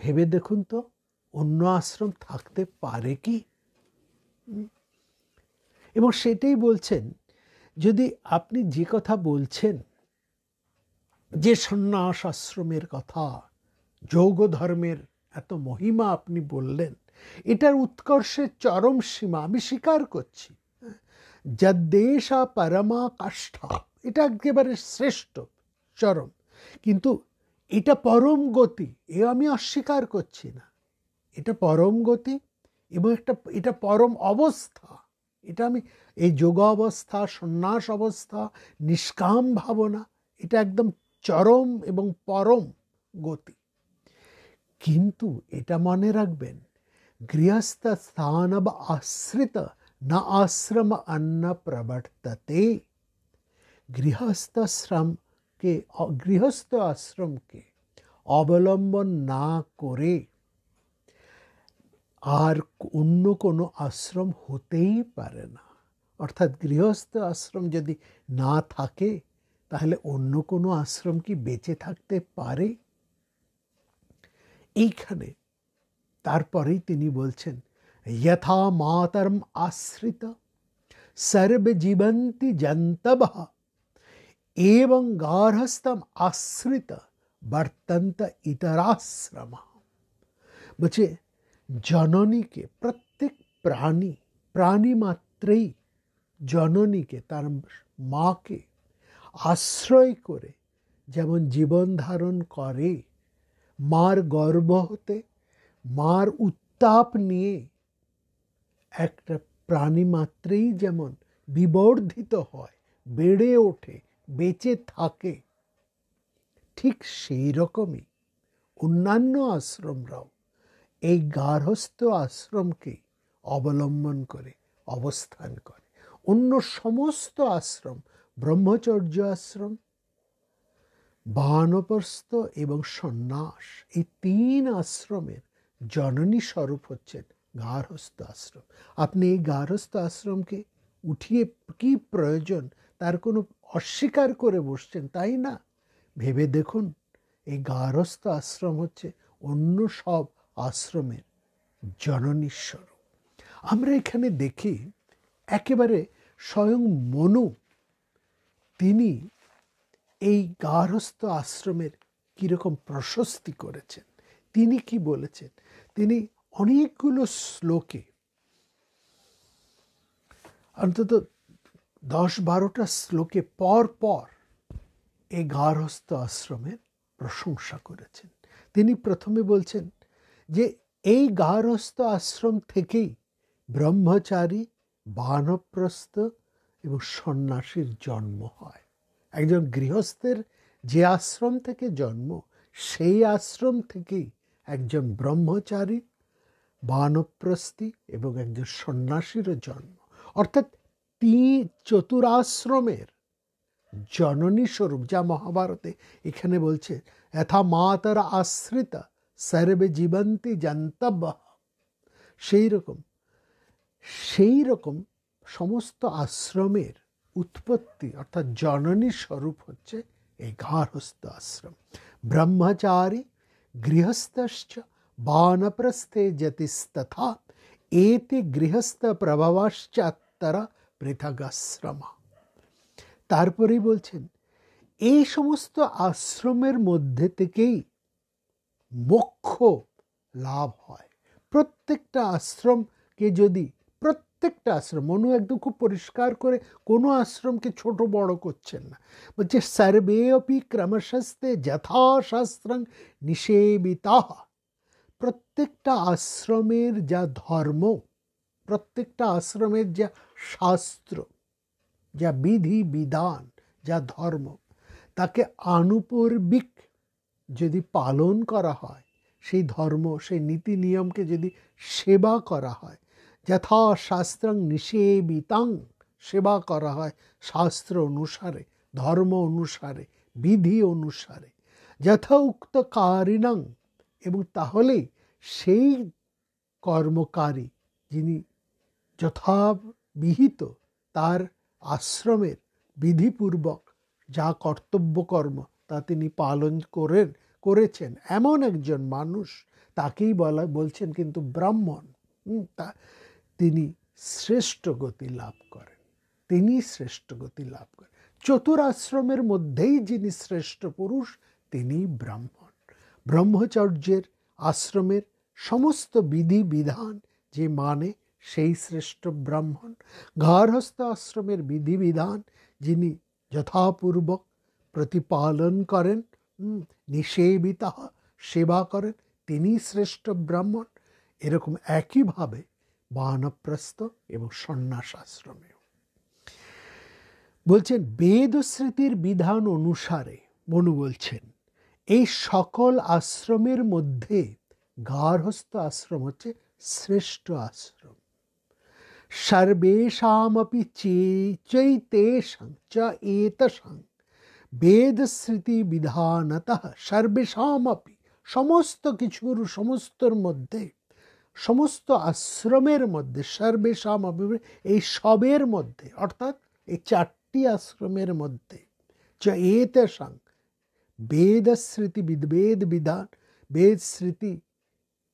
ভেবে দেখুন তো অন্য আশ্রম থাকতে পারে কি এবং সেটাই বলছেন যদি আপনি যে কথা বলছেন যে সন্ন্যাস আশ্রমের কথা যৌগ ধর্মের এত মহিমা আপনি বললেন এটার উৎকর্ষের চরম সীমা আমি স্বীকার করছি যদ্দেশা পরমা কাষ্ঠা এটা একেবারে শ্রেষ্ঠ চরম কিন্তু এটা পরম গতি এ আমি অস্বীকার করছি না এটা পরম গতি এবং একটা এটা পরম অবস্থা এটা আমি এই যোগ অবস্থা সন্ন্যাস অবস্থা নিষ্কাম ভাবনা এটা একদম চরম এবং পরম গতি কিন্তু এটা মনে রাখবেন গৃহস্থ স্থান বা আশ্রিত না আশ্রম অন্ন প্রবর্ততে গৃহস্থশ্রম কে গৃহস্থ আশ্রমকে অবলম্বন না করে আর অন্য কোনো আশ্রম হতেই পারে না অর্থাৎ গৃহস্থ আশ্রম যদি না থাকে তাহলে অন্য কোনো আশ্রম কি বেঁচে থাকতে পারে এইখানে তারপরেই তিনি বলছেন यथा मातरम आश्रित सर्वजीवंती जंतभ এবং गार्हस्थम আশ্রিত বর্তন্ত इतराश्रम बच्चे জননী কে প্রত্যেক প্রাণী প্রাণী মাত্রেই জননীকে তার মাকে আশ্রয় করে যেমন জীবন ধারণ করে মার গর্ব হতে মার উত্তাপ নিয়ে একটা প্রাণী মাত্রেই যেমন বিবর্ধিত হয় বেড়ে ওঠে বেঁচে থাকে ঠিক সেই রকমই অন্যান্য আশ্রমরাও এই গার্হস্থ্য আশ্রমকে অবলম্বন করে অবস্থান করে অন্য সমস্ত আশ্রম ব্রহ্মচর্য আশ্রম বানপ্রস্থ এবং সন্ন্যাস এই তিন আশ্রমের জননী স্বরূপ হচ্ছেন গার্হস্থ আশ্রম আপনি এই গার্হস্থ আশ্রমকে উঠিয়ে কি প্রয়োজন তার কোনো অস্বীকার করে বসছেন তাই না ভেবে দেখুন এই গারস্থ আশ্রম হচ্ছে অন্য সব আশ্রমের জননীস্বরূপ আমরা এখানে দেখি একেবারে স্বয়ং মনু তিনি এই গারস্থ আশ্রমের কীরকম প্রশস্তি করেছেন তিনি কি বলেছেন তিনি অনেকগুলো শ্লোকে অন্তত দশ বারোটা শ্লোকে পর পর এই গার্হস্থ আশ্রমের প্রশংসা করেছেন তিনি প্রথমে বলছেন যে এই গার্হস্থ আশ্রম থেকেই ব্রহ্মচারী বানপ্রস্থ এবং সন্ন্যাসীর জন্ম হয় একজন গৃহস্থের যে আশ্রম থেকে জন্ম সেই আশ্রম থেকেই একজন ব্রহ্মচারী বানপ্রস্থী এবং একজন সন্ন্যাসীরও জন্ম অর্থাৎ তিনি চতুরাশ্রমের জননী স্বরূপ যা মহাভারতে এখানে বলছে এথা মাতার আশ্রিতা সর্বে জীবন্তী জান্তব্য সেই রকম সেই রকম সমস্ত আশ্রমের উৎপত্তি অর্থাৎ জননী স্বরূপ হচ্ছে এই গার্হস্থ আশ্রম ব্রহ্মচারী গৃহস্থশ্চ বানপ্রস্থে যতিস্তথা এতে গৃহস্থ প্রভাবাশ্চাত্তরা বৃথাগাশ্রমা তারপরেই বলছেন এই সমস্ত আশ্রমের মধ্যে থেকেই মোক্ষ লাভ হয় প্রত্যেকটা আশ্রমকে যদি প্রত্যেকটা আশ্রম অনু একদম খুব পরিষ্কার করে কোনো আশ্রমকে ছোট বড় করছেন না বলছে সর্বে অপি ক্রমশাস্তে যথাশাস্ত্রং নিষেবিতা প্রত্যেকটা আশ্রমের যা ধর্ম প্রত্যেকটা আশ্রমের যা শাস্ত্র যা বিধি বিধান যা ধর্ম তাকে আনুপর্বিক যদি পালন করা হয় সেই ধর্ম সেই নীতি নিয়মকে যদি সেবা করা হয় যথা শাস্ত্রাং নিষেবিতাং সেবা করা হয় শাস্ত্র অনুসারে ধর্ম অনুসারে বিধি অনুসারে যথা উক্ত কারিণাং এবং তাহলে সেই কর্মকারী যিনি যথা বিহিত তার আশ্রমের বিধিপূর্বক যা কর্তব্যকর্ম তা তিনি পালন করেন করেছেন এমন একজন মানুষ তাকেই বলা বলছেন কিন্তু ব্রাহ্মণ তা তিনি শ্রেষ্ঠ গতি লাভ করেন তিনি শ্রেষ্ঠ গতি লাভ করেন চতুর আশ্রমের মধ্যেই যিনি শ্রেষ্ঠ পুরুষ তিনি ব্রাহ্মণ ব্রহ্মচর্যের আশ্রমের সমস্ত বিধি বিধান যে মানে সেই শ্রেষ্ঠ ব্রাহ্মণ গার্হস্থ আশ্রমের বিধিবিধান যিনি যথাপূর্বক প্রতিপালন করেন নিষেবিতা সেবা করেন তিনি শ্রেষ্ঠ ব্রাহ্মণ এরকম একইভাবে বানপ্রস্থ এবং সন্ন্যাস আশ্রমে বলছেন বেদ স্মৃতির বিধান অনুসারে মনু বলছেন এই সকল আশ্রমের মধ্যে গার্হস্থ আশ্রম হচ্ছে শ্রেষ্ঠ আশ্রম সর্বেশামপি চে চৈতেষাং চ এতসাং বেদস্মৃতি বিধানত সর্বেশামপি সমস্ত কিছুর সমস্তর মধ্যে সমস্ত আশ্রমের মধ্যে সর্বেশাম এই সবের মধ্যে অর্থাৎ এই চারটি আশ্রমের মধ্যে চ এতেষাং বেদস্মৃতি বেদ বিধান বেদ স্মৃতি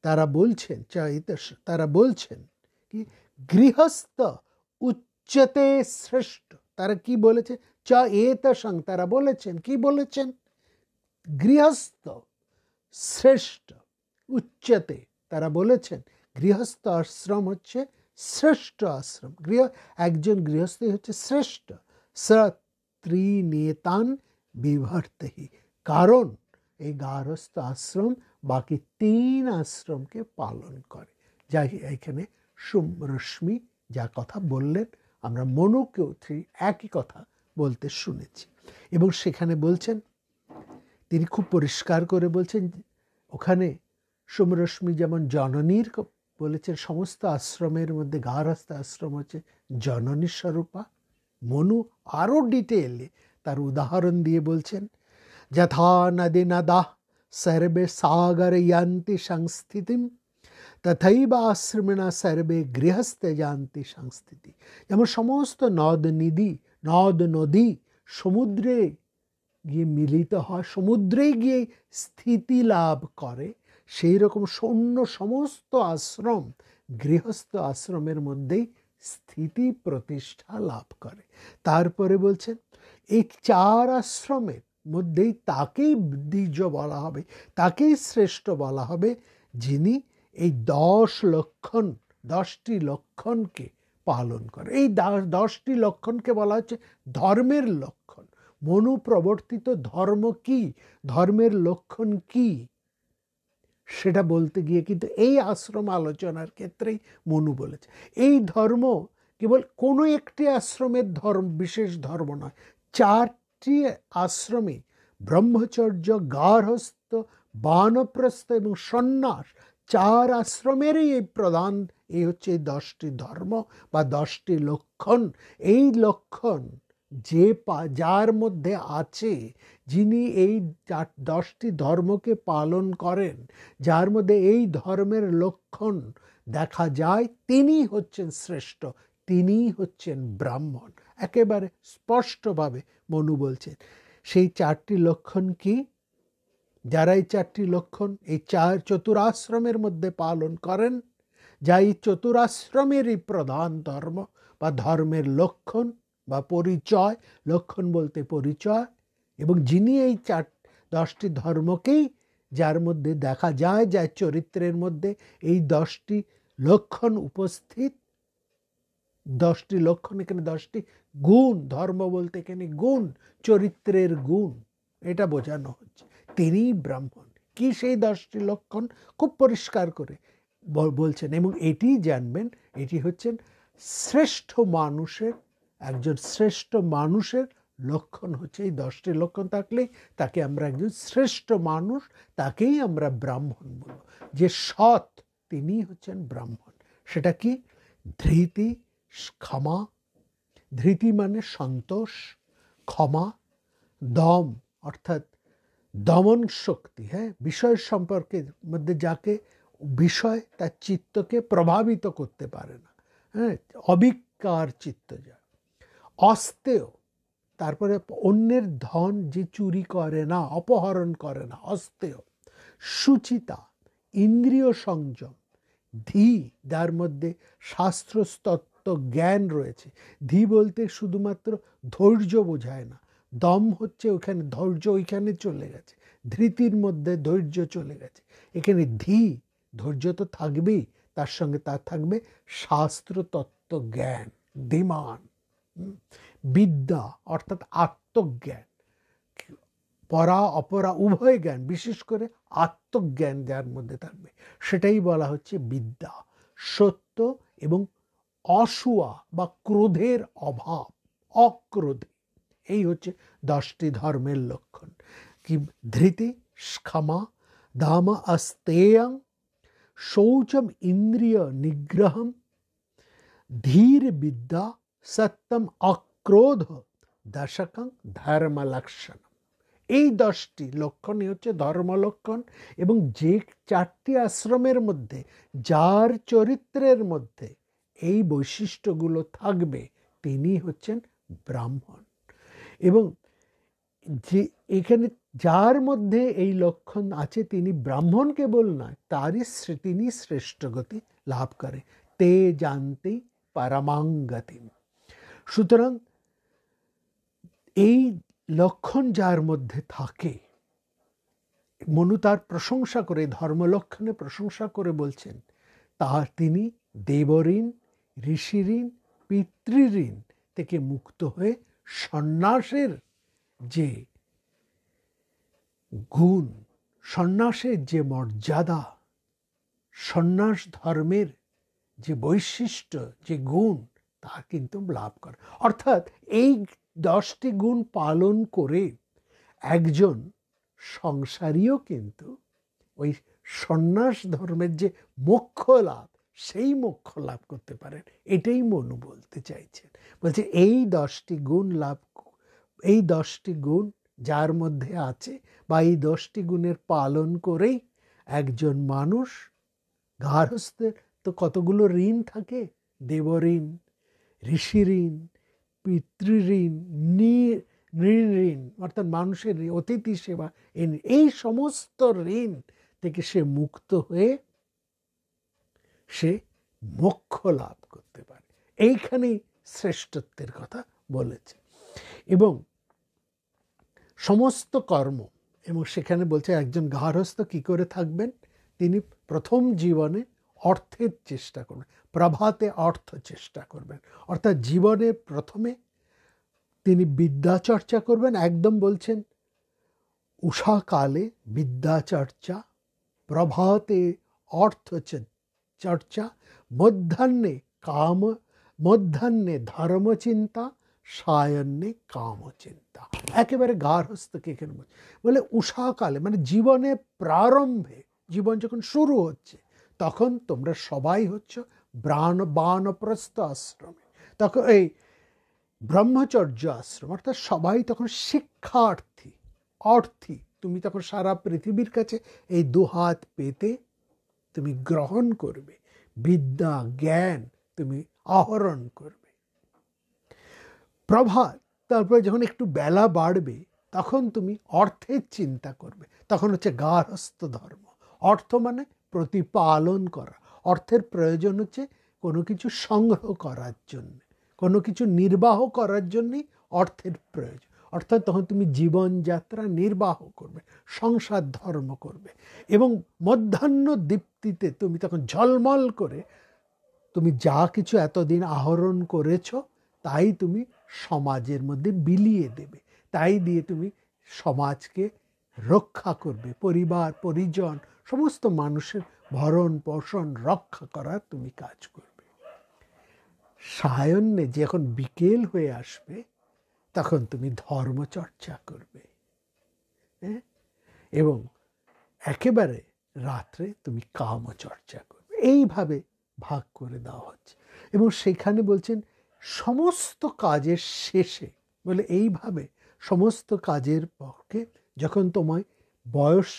তারা বলছেন চ তারা বলছেন কি গৃহস্থ উচ্চতে শ্রেষ্ঠ তারা কি বলেছে চ এত সং তারা বলেছেন কি বলেছেন গৃহস্থ শ্রেষ্ঠ উচ্চতে তারা বলেছেন গৃহস্থ আশ্রম হচ্ছে শ্রেষ্ঠ আশ্রম গৃহ একজন গৃহস্থই হচ্ছে শ্রেষ্ঠ স্ত্রী নেতান বিভর্তেহী কারণ এই গার্হস্থ আশ্রম বাকি তিন আশ্রমকে পালন করে যাই এখানে সুম রশ্মি যা কথা বললেন আমরা মনুকেও সেই একই কথা বলতে শুনেছি এবং সেখানে বলছেন তিনি খুব পরিষ্কার করে বলছেন ওখানে সোমরশ্মি যেমন জননীর বলেছেন সমস্ত আশ্রমের মধ্যে গার্হস্থ আশ্রম হচ্ছে জননী স্বরূপা মনু আরও ডিটেলে তার উদাহরণ দিয়ে বলছেন যথা নদী নদা সর্বে সাগর ইয়ান্তি সংস্থিতিম তথৈব আশ্রমিণা সর্বে গৃহস্থে জানতি সংস্থিতি যেমন সমস্ত নদ নিধি নদ নদী সমুদ্রে গিয়ে মিলিত হয় সমুদ্রে গিয়ে স্থিতি লাভ করে সেই রকম সৈন্য সমস্ত আশ্রম গৃহস্থ আশ্রমের মধ্যেই স্থিতি প্রতিষ্ঠা লাভ করে তারপরে বলছেন এই চার আশ্রমের মধ্যেই তাকেই দীর্য বলা হবে তাকেই শ্রেষ্ঠ বলা হবে যিনি এই দশ লক্ষণ দশটি লক্ষণকে পালন করে এই দশটি লক্ষণকে বলা হচ্ছে ধর্মের লক্ষণ মনুপ্রবর্তিত ধর্ম কি ধর্মের লক্ষণ কি সেটা বলতে গিয়ে কিন্তু এই আশ্রম আলোচনার ক্ষেত্রেই মনু বলেছে এই ধর্ম কেবল কোনো একটি আশ্রমের ধর্ম বিশেষ ধর্ম নয় চারটি আশ্রমে ব্রহ্মচর্য গার্হস্থ বানপ্রস্থ এবং সন্ন্যাস চার আশ্রমেরই এই প্রধান এই হচ্ছে এই দশটি ধর্ম বা দশটি লক্ষণ এই লক্ষণ যে যার মধ্যে আছে যিনি এই দশটি ধর্মকে পালন করেন যার মধ্যে এই ধর্মের লক্ষণ দেখা যায় তিনি হচ্ছেন শ্রেষ্ঠ তিনি হচ্ছেন ব্রাহ্মণ একেবারে স্পষ্টভাবে মনু বলছেন সেই চারটি লক্ষণ কি যারা এই চারটি লক্ষণ এই চার চতুরাশ্রমের মধ্যে পালন করেন যা এই চতুরাশ্রমেরই প্রধান ধর্ম বা ধর্মের লক্ষণ বা পরিচয় লক্ষণ বলতে পরিচয় এবং যিনি এই চার দশটি ধর্মকেই যার মধ্যে দেখা যায় যা চরিত্রের মধ্যে এই দশটি লক্ষণ উপস্থিত দশটি লক্ষণ এখানে দশটি গুণ ধর্ম বলতে এখানে গুণ চরিত্রের গুণ এটা বোঝানো হচ্ছে তিনিই ব্রাহ্মণ কি সেই দশটি লক্ষণ খুব পরিষ্কার করে বলছেন এবং এটি জানবেন এটি হচ্ছেন শ্রেষ্ঠ মানুষের একজন শ্রেষ্ঠ মানুষের লক্ষণ হচ্ছে এই দশটি লক্ষণ থাকলেই তাকে আমরা একজন শ্রেষ্ঠ মানুষ তাকেই আমরা ব্রাহ্মণ বলব যে সৎ তিনি হচ্ছেন ব্রাহ্মণ সেটা কি ধৃতি ক্ষমা ধৃতি মানে সন্তোষ ক্ষমা দম অর্থাৎ দমন শক্তি হ্যাঁ বিষয় সম্পর্কের মধ্যে যাকে বিষয় তার চিত্তকে প্রভাবিত করতে পারে না হ্যাঁ অবিকার চিত্ত যা অস্তেয় তারপরে অন্যের ধন যে চুরি করে না অপহরণ করে না অস্তেয় সুচিতা ইন্দ্রিয় সংযম ধি যার মধ্যে শাস্ত্রস্তত্ত্ব জ্ঞান রয়েছে ধি বলতে শুধুমাত্র ধৈর্য বোঝায় না দম হচ্ছে ওখানে ধৈর্য ওইখানে চলে গেছে ধৃতির মধ্যে ধৈর্য চলে গেছে এখানে ধী ধৈর্য তো থাকবেই তার সঙ্গে তার থাকবে শাস্ত্র তত্ত্ব জ্ঞান ধীমান বিদ্যা অর্থাৎ আত্মজ্ঞান পরা অপরা উভয় জ্ঞান বিশেষ করে আত্মজ্ঞান যার মধ্যে থাকবে সেটাই বলা হচ্ছে বিদ্যা সত্য এবং অসুয়া বা ক্রোধের অভাব অক্রোধে এই হচ্ছে দশটি ধর্মের লক্ষণ কি ধৃতি ক্ষমা দাম আস্তেয়াং শৌচম ইন্দ্রিয় নিগ্রহম ধীর বিদ্যা সত্যম অক্রোধ দশকং লক্ষণ এই দশটি লক্ষণই হচ্ছে ধর্ম লক্ষণ এবং যে চারটি আশ্রমের মধ্যে যার চরিত্রের মধ্যে এই বৈশিষ্ট্যগুলো থাকবে তিনি হচ্ছেন ব্রাহ্মণ এবং যে এখানে যার মধ্যে এই লক্ষণ আছে তিনি ব্রাহ্মণ কেবল নয় তারই তিনি শ্রেষ্ঠ গতি লাভ করে তে জানতেই পারামাঙ্গতি সুতরাং এই লক্ষণ যার মধ্যে থাকে মনু তার প্রশংসা করে ধর্মলক্ষণে প্রশংসা করে বলছেন তার তিনি দেবঋণ ঋষিঋণ পিতৃঋণ থেকে মুক্ত হয়ে সন্ন্যাসের যে গুণ সন্ন্যাসের যে মর্যাদা সন্ন্যাস ধর্মের যে বৈশিষ্ট্য যে গুণ তা কিন্তু লাভ করে অর্থাৎ এই দশটি গুণ পালন করে একজন সংসারীও কিন্তু ওই সন্ন্যাস ধর্মের যে মোক্ষ লাভ সেই মোক্ষ লাভ করতে পারেন এটাই মনু বলতে চাইছেন বলছে এই দশটি গুণ লাভ এই দশটি গুণ যার মধ্যে আছে বা এই দশটি গুণের পালন করেই একজন মানুষ গার্হস্থের তো কতগুলো ঋণ থাকে দেবঋণ ঋষি ঋণ পিতৃঋণ ঋণ ঋণ অর্থাৎ মানুষের অতিথি সেবা এই সমস্ত ঋণ থেকে সে মুক্ত হয়ে সে মোক্ষ লাভ করতে পারে এইখানেই শ্রেষ্ঠত্বের কথা বলেছে এবং সমস্ত কর্ম এবং সেখানে বলছে একজন গার্হস্থ কি করে থাকবেন তিনি প্রথম জীবনে অর্থের চেষ্টা করবেন প্রভাতে অর্থ চেষ্টা করবেন অর্থাৎ জীবনে প্রথমে তিনি বিদ্যা চর্চা করবেন একদম বলছেন উষাকালে বিদ্যাচর্চা প্রভাতে অর্থ চর্চা মধ্যাহ্নে কাম মধ্যাহ্নে ধর্মচিন্তা সায়ন্যে কামচিন্তা একেবারে গার্হস্থকে এখানে বলছে বলে উষাকালে মানে জীবনে প্রারম্ভে জীবন যখন শুরু হচ্ছে তখন তোমরা সবাই হচ্ছ ব্রাণ বানপ্রস্থ আশ্রমে তখন এই ব্রহ্মচর্য আশ্রম অর্থাৎ সবাই তখন শিক্ষার্থী অর্থী তুমি তখন সারা পৃথিবীর কাছে এই দুহাত পেতে তুমি গ্রহণ করবে বিদ্যা জ্ঞান তুমি আহরণ করবে প্রভাত তারপরে যখন একটু বেলা বাড়বে তখন তুমি অর্থের চিন্তা করবে তখন হচ্ছে গার্হস্থ ধর্ম অর্থ মানে প্রতিপালন করা অর্থের প্রয়োজন হচ্ছে কোনো কিছু সংগ্রহ করার জন্য কোনো কিছু নির্বাহ করার জন্যই অর্থের প্রয়োজন অর্থাৎ তখন তুমি জীবনযাত্রা নির্বাহ করবে সংসার ধর্ম করবে এবং মধ্যাহ্ন দীপ্তিতে তুমি তখন ঝলমল করে তুমি যা কিছু এতদিন আহরণ করেছ তাই তুমি সমাজের মধ্যে বিলিয়ে দেবে তাই দিয়ে তুমি সমাজকে রক্ষা করবে পরিবার পরিজন সমস্ত মানুষের ভরণ পোষণ রক্ষা করার তুমি কাজ করবে সায়ন্যে যখন বিকেল হয়ে আসবে তখন তুমি ধর্মচর্চা করবে হ্যাঁ এবং একেবারে রাত্রে তুমি কামচর্চা করবে এইভাবে ভাগ করে দেওয়া হচ্ছে এবং সেখানে বলছেন সমস্ত কাজের শেষে বলে এইভাবে সমস্ত কাজের পক্ষে যখন তোমায় বয়স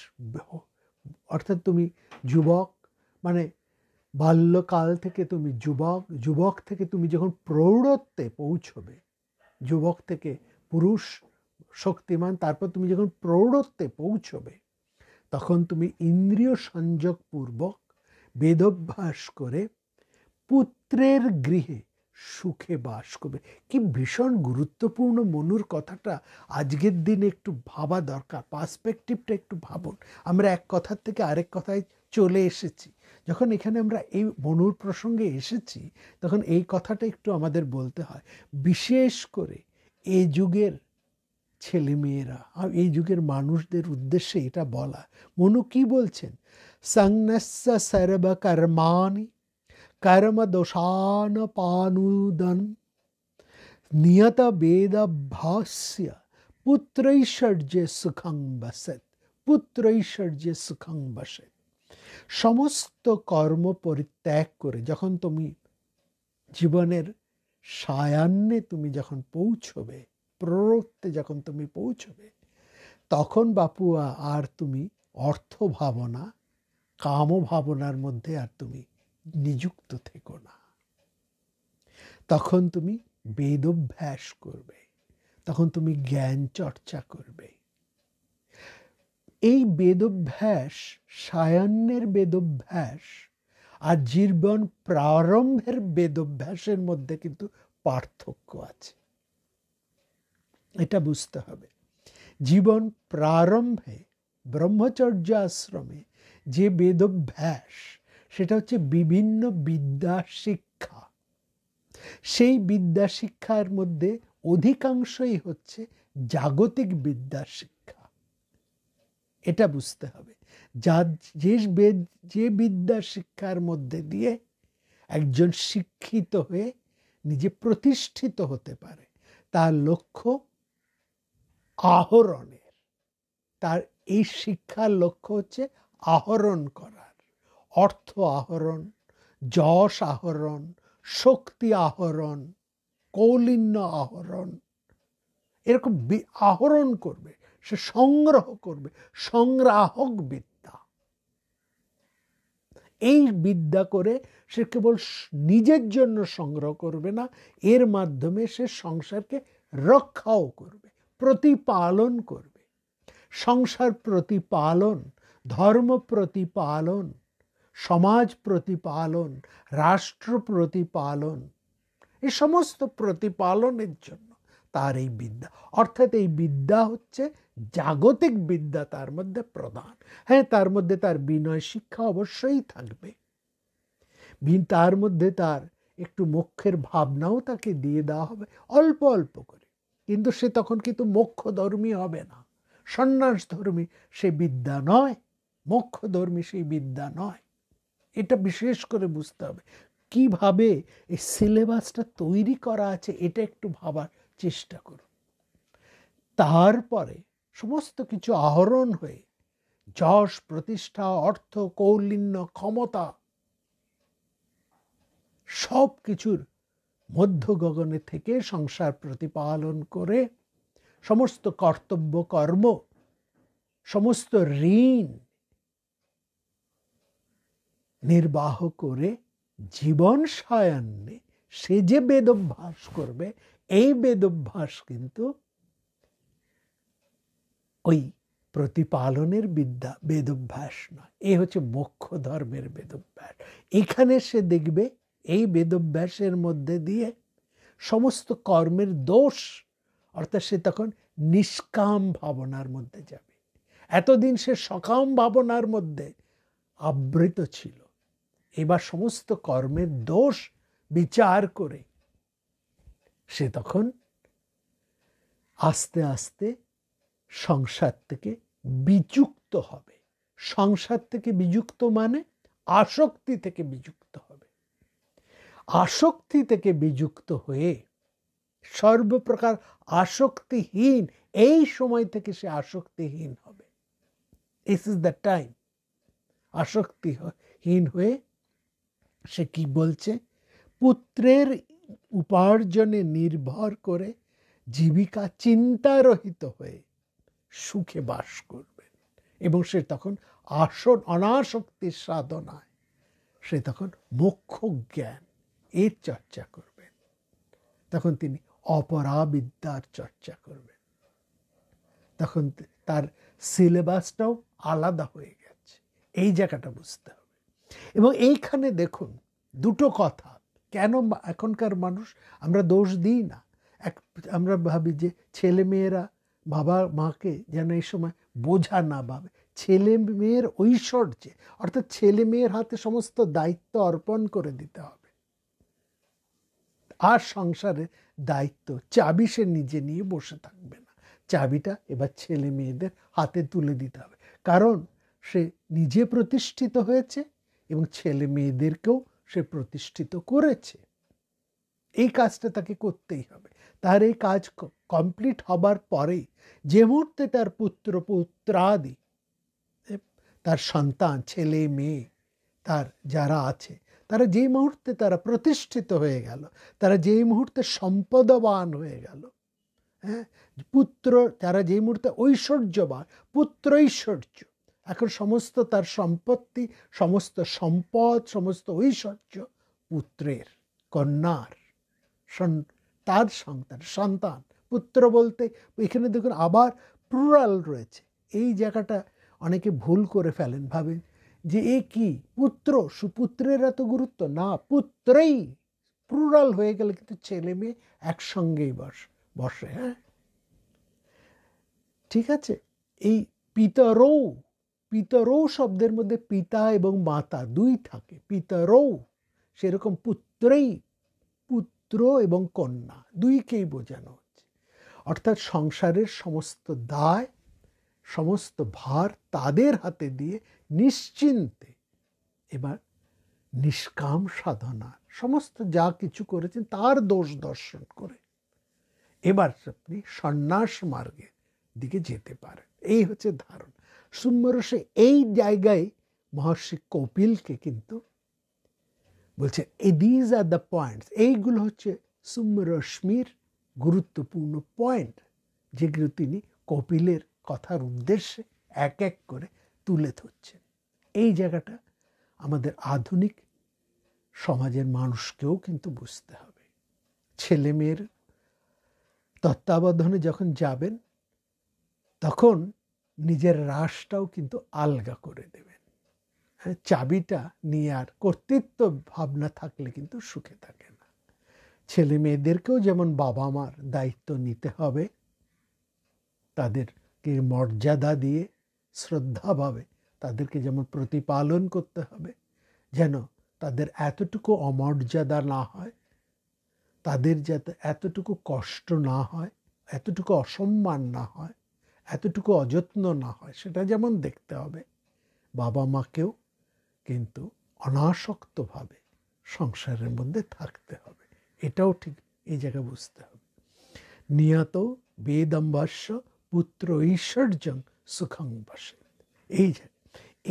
অর্থাৎ তুমি যুবক মানে বাল্যকাল থেকে তুমি যুবক যুবক থেকে তুমি যখন প্রৌঢ়ত্বে পৌঁছবে যুবক থেকে পুরুষ শক্তিমান তারপর তুমি যখন প্রৌঢ়ত্বে পৌঁছবে তখন তুমি ইন্দ্রিয় সংযোগপূর্বক বেদভ্যাস করে পুত্রের গৃহে সুখে বাস করবে কি ভীষণ গুরুত্বপূর্ণ মনুর কথাটা আজকের দিনে একটু ভাবা দরকার পার্সপেকটিভটা একটু ভাবুন আমরা এক কথার থেকে আরেক কথায় চলে এসেছি যখন এখানে আমরা এই মনুর প্রসঙ্গে এসেছি তখন এই কথাটা একটু আমাদের বলতে হয় বিশেষ করে এই যুগের ছেলেমেয়েরা আর এই যুগের মানুষদের উদ্দেশ্যে এটা বলা মনু কি বলছেন সংনস্য সর্ব কর্মাণি কর্ম দোষান পানুদন নিয়ত বেদ ভাষ্য পুত্রৈশ্বর্য সুখং বসত পুত্রৈশ্বর্য সুখং বসত সমস্ত কর্ম পরিত্যাগ করে যখন তুমি জীবনের সায়ান্নে তুমি যখন পৌঁছবে প্ররত্বে যখন তুমি পৌঁছবে তখন বাপুয়া আর তুমি অর্থ ভাবনা কাম ভাবনার মধ্যে আর তুমি নিযুক্ত থেকো না তখন তুমি বেদভ্যাস করবে তখন তুমি জ্ঞান চর্চা করবে এই বেদভ্যাস সায়ান্যের বেদভ্যাস আর জীবন প্রারম্ভের বেদভ্যাসের মধ্যে কিন্তু পার্থক্য আছে এটা বুঝতে হবে জীবন প্রারম্ভে ব্রহ্মচর্য আশ্রমে যে বেদভ্যাস সেটা হচ্ছে বিভিন্ন বিদ্যা শিক্ষা সেই বিদ্যা শিক্ষার মধ্যে অধিকাংশই হচ্ছে জাগতিক বিদ্যা শিক্ষা এটা বুঝতে হবে যা যে বেদ যে বিদ্যা শিক্ষার মধ্যে দিয়ে একজন শিক্ষিত হয়ে নিজে প্রতিষ্ঠিত হতে পারে তার লক্ষ্য আহরণের তার এই শিক্ষার লক্ষ্য হচ্ছে আহরণ করার অর্থ আহরণ যশ আহরণ শক্তি আহরণ কৌলিন্য আহরণ এরকম আহরণ করবে সে সংগ্রহ করবে সংগ্রাহক বিদ্যা এই বিদ্যা করে সে কেবল নিজের জন্য সংগ্রহ করবে না এর মাধ্যমে সে সংসারকে রক্ষাও করবে প্রতিপালন করবে সংসার প্রতিপালন ধর্ম প্রতিপালন সমাজ প্রতিপালন রাষ্ট্র প্রতিপালন এ সমস্ত প্রতিপালনের জন্য তার এই বিদ্যা অর্থাৎ এই বিদ্যা হচ্ছে জাগতিক বিদ্যা তার মধ্যে প্রধান হ্যাঁ তার মধ্যে তার বিনয় শিক্ষা অবশ্যই থাকবে তার মধ্যে তার একটু মোক্ষের ভাবনাও তাকে দিয়ে দেওয়া হবে অল্প অল্প করে কিন্তু সে তখন কিন্তু মোক্ষধর্মী হবে না সন্ন্যাস ধর্মী সে বিদ্যা নয় মোক্ষধর্মী সেই বিদ্যা নয় এটা বিশেষ করে বুঝতে হবে কিভাবে এই সিলেবাসটা তৈরি করা আছে এটা একটু ভাবার চেষ্টা করুন তারপরে সমস্ত কিছু আহরণ হয়ে যশ প্রতিষ্ঠা অর্থ কৌলিন্য ক্ষমতা সব কিছুর মধ্য গগনে থেকে সংসার প্রতিপালন করে সমস্ত কর্তব্য কর্ম সমস্ত ঋণ নির্বাহ করে জীবন সায়ান্নে সে যে বেদভ্যাস করবে এই বেদভ্যাস কিন্তু ওই প্রতিপালনের বিদ্যা বেদভ্যাস নয় এ হচ্ছে মোক্ষ ধর্মের বেদভ্যাস এখানে সে দেখবে এই বেদভ্যাসের মধ্যে দিয়ে সমস্ত কর্মের দোষ অর্থাৎ সে তখন নিষ্কাম ভাবনার মধ্যে যাবে এতদিন সে সকাম ভাবনার মধ্যে আবৃত ছিল এবার সমস্ত কর্মের দোষ বিচার করে সে তখন আস্তে আস্তে সংসার থেকে বিযুক্ত হবে সংসার থেকে বিযুক্ত মানে আসক্তি থেকে বিযুক্ত হবে আসক্তি থেকে বিযুক্ত হয়ে সর্বপ্রকার আসক্তিহীন এই সময় থেকে সে আসক্তিহীন হবে ইস ইজ দ্য টাইম আসক্তিহীন হয়ে সে কি বলছে পুত্রের উপার্জনে নির্ভর করে জীবিকা চিন্তারহিত হয়ে সুখে বাস করবেন এবং সে তখন আসন অনাসক্তির সাধনায় সে তখন মোক্ষ জ্ঞান এর চর্চা করবেন তখন তিনি অপরাবিদ্যার চর্চা করবেন তখন তার সিলেবাসটাও আলাদা হয়ে গেছে এই জায়গাটা বুঝতে হবে এবং এইখানে দেখুন দুটো কথা কেন এখনকার মানুষ আমরা দোষ দিই না এক আমরা ভাবি যে ছেলেমেয়েরা বাবা মাকে যেন এই সময় বোঝা না ভাবে ছেলে মেয়ের ঐশ্বর্যে অর্থাৎ ছেলে মেয়ের হাতে সমস্ত দায়িত্ব অর্পণ করে দিতে হবে আর সংসারে দায়িত্ব চাবি সে নিজে নিয়ে বসে থাকবে না চাবিটা এবার ছেলে মেয়েদের হাতে তুলে দিতে হবে কারণ সে নিজে প্রতিষ্ঠিত হয়েছে এবং ছেলে মেয়েদেরকেও সে প্রতিষ্ঠিত করেছে এই কাজটা তাকে করতেই হবে তার এই কাজ কমপ্লিট হবার পরে যে মুহূর্তে তার পুত্র পুত্রাদি তার সন্তান ছেলে মেয়ে তার যারা আছে তারা যেই মুহূর্তে তারা প্রতিষ্ঠিত হয়ে গেল তারা যেই মুহূর্তে সম্পদবান হয়ে গেল হ্যাঁ পুত্র তারা যেই মুহূর্তে ঐশ্বর্যবান পুত্র ঐশ্বর্য এখন সমস্ত তার সম্পত্তি সমস্ত সম্পদ সমস্ত ঐশ্বর্য পুত্রের কন্যার তার সন্তান সন্তান পুত্র বলতে এখানে দেখুন আবার প্রুরাল রয়েছে এই জায়গাটা অনেকে ভুল করে ফেলেন ভাবেন যে এ কি পুত্র সুপুত্রের এত গুরুত্ব না পুত্রেই প্রুরাল হয়ে গেলে কিন্তু ছেলে মেয়ে একসঙ্গেই বস বসে হ্যাঁ ঠিক আছে এই পিতরৌ পিতরৌ শব্দের মধ্যে পিতা এবং মাতা দুই থাকে পিতরৌ সেরকম পুত্রেই পুত্র এবং কন্যা দুইকেই বোঝানো হচ্ছে অর্থাৎ সংসারের সমস্ত দায় সমস্ত ভার তাদের হাতে দিয়ে নিশ্চিন্তে এবার নিষ্কাম সাধনা সমস্ত যা কিছু করেছেন তার দোষ দর্শন করে এবার আপনি সন্ন্যাস মার্গের দিকে যেতে পারেন এই হচ্ছে ধারণা সুম্মরসে এই জায়গায় মহর্ষি কপিলকে কিন্তু বলছে দিজ আর দ্য পয়েন্টস এইগুলো হচ্ছে সুম্যরশ্মির গুরুত্বপূর্ণ পয়েন্ট যেগুলো তিনি কপিলের কথার উদ্দেশ্যে এক এক করে তুলে ধরছেন এই জায়গাটা আমাদের আধুনিক সমাজের মানুষকেও কিন্তু বুঝতে হবে ছেলে মেয়ের তত্ত্বাবধানে যখন যাবেন তখন নিজের রাশটাও কিন্তু আলগা করে দেবে চাবিটা নিয়ে আর কর্তৃত্ব ভাবনা থাকলে কিন্তু সুখে থাকে না ছেলে মেয়েদেরকেও যেমন বাবা মার দায়িত্ব নিতে হবে তাদেরকে মর্যাদা দিয়ে শ্রদ্ধাভাবে তাদেরকে যেমন প্রতিপালন করতে হবে যেন তাদের এতটুকু অমর্যাদা না হয় তাদের যাতে এতটুকু কষ্ট না হয় এতটুকু অসম্মান না হয় এতটুকু অযত্ন না হয় সেটা যেমন দেখতে হবে বাবা মাকেও কিন্তু অনাসক্তভাবে সংসারের মধ্যে থাকতে হবে এটাও ঠিক এই জায়গায় বুঝতে হবে নিয়ত বেদম্বাস্য পুত্র ঐশ্বর্যং সুখং বসে এই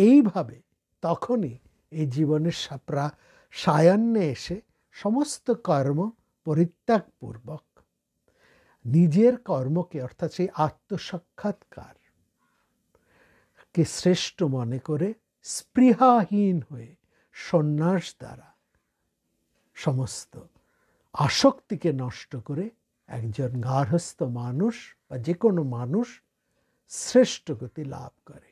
এইভাবে তখনই এই জীবনের সাপরা সায়ান্নে এসে সমস্ত কর্ম পরিত্যাগপূর্বক নিজের কর্মকে অর্থাৎ সেই আত্মসাক্ষাৎকার কে শ্রেষ্ঠ মনে করে স্পৃহাহীন হয়ে সন্ন্যাস দ্বারা সমস্ত আসক্তিকে নষ্ট করে একজন গার্হস্থ মানুষ বা যে কোনো মানুষ শ্রেষ্ঠ গতি লাভ করে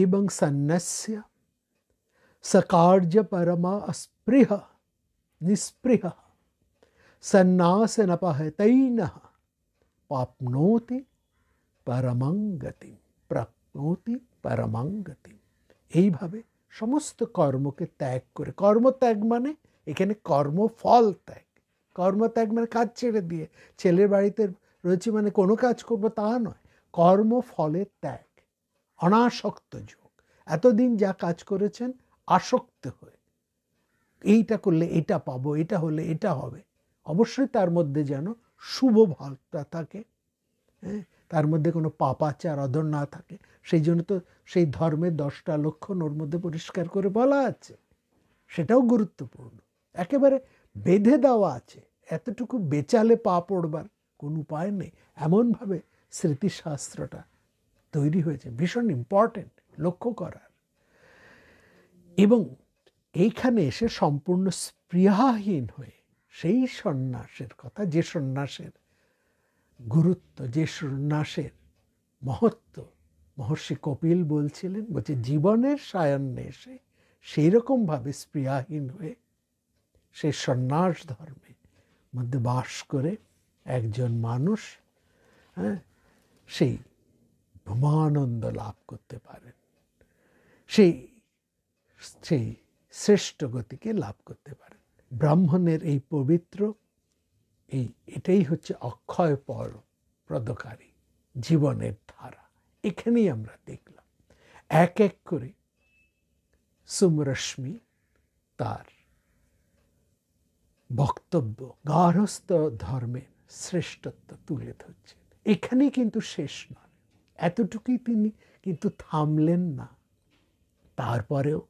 এবং সন্ন্যাস্য सकार्य परमा अस्पृह निस्पृह सन्नास नपहतैन पापनोति परमंगति प्राप्नोति परमंगतिम এইভাবে সমস্ত কর্মকে ত্যাগ করে কর্মত্যাগ মানে এখানে কর্মফল ত্যাগ কর্মত্যাগ মানে কাজ ছেড়ে দিয়ে ছেলের বাড়িতে রয়েছে মানে কোনো কাজ করবো তা নয় কর্মফলের ত্যাগ অনাসক্ত যোগ এতদিন যা কাজ করেছেন আসক্ত হয়ে এইটা করলে এটা পাবো এটা হলে এটা হবে অবশ্যই তার মধ্যে যেন শুভ ভালটা থাকে হ্যাঁ তার মধ্যে কোনো পাপাচার অধর না থাকে সেই জন্য তো সেই ধর্মের দশটা লক্ষণ ওর মধ্যে পরিষ্কার করে বলা আছে সেটাও গুরুত্বপূর্ণ একেবারে বেঁধে দেওয়া আছে এতটুকু বেচালে পা পড়বার কোনো উপায় নেই এমনভাবে স্মৃতিশাস্ত্রটা তৈরি হয়েছে ভীষণ ইম্পর্টেন্ট লক্ষ্য করার এবং এইখানে এসে সম্পূর্ণ স্পৃহাহীন হয়ে সেই সন্ন্যাসের কথা যে সন্ন্যাসের গুরুত্ব যে সন্ন্যাসের মহত্ব মহর্ষি কপিল বলছিলেন বলছে জীবনের সায়ান্নে এসে সেই রকমভাবে স্প্রিয়াহীন হয়ে সে সন্ন্যাস ধর্মে মধ্যে বাস করে একজন মানুষ হ্যাঁ সেই ভ্রমানন্দ লাভ করতে পারেন সেই সেই শ্রেষ্ঠ গতিকে লাভ করতে পারেন ব্রাহ্মণের এই পবিত্র এই এটাই হচ্ছে অক্ষয় পর প্রদকারী জীবনের ধারা এখানেই আমরা দেখলাম এক এক করে সুমরশ্মি তার বক্তব্য গার্হস্থ ধর্মের শ্রেষ্ঠত্ব তুলে ধরছেন এখানেই কিন্তু শেষ নয় এতটুকুই তিনি কিন্তু থামলেন না তারপরেও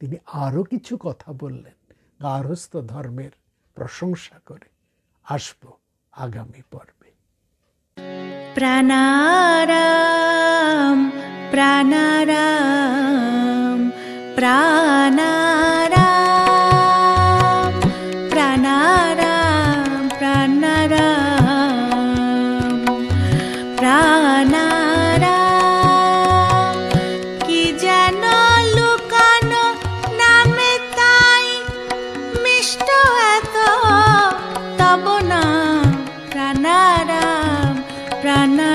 তিনি আরও কিছু কথা বললেন গার্হস্থ ধর্মের প্রশংসা করে আসব আগামী পর্বে প্রাণারাম প্রাণারাম প্রাণারাম I'm Rana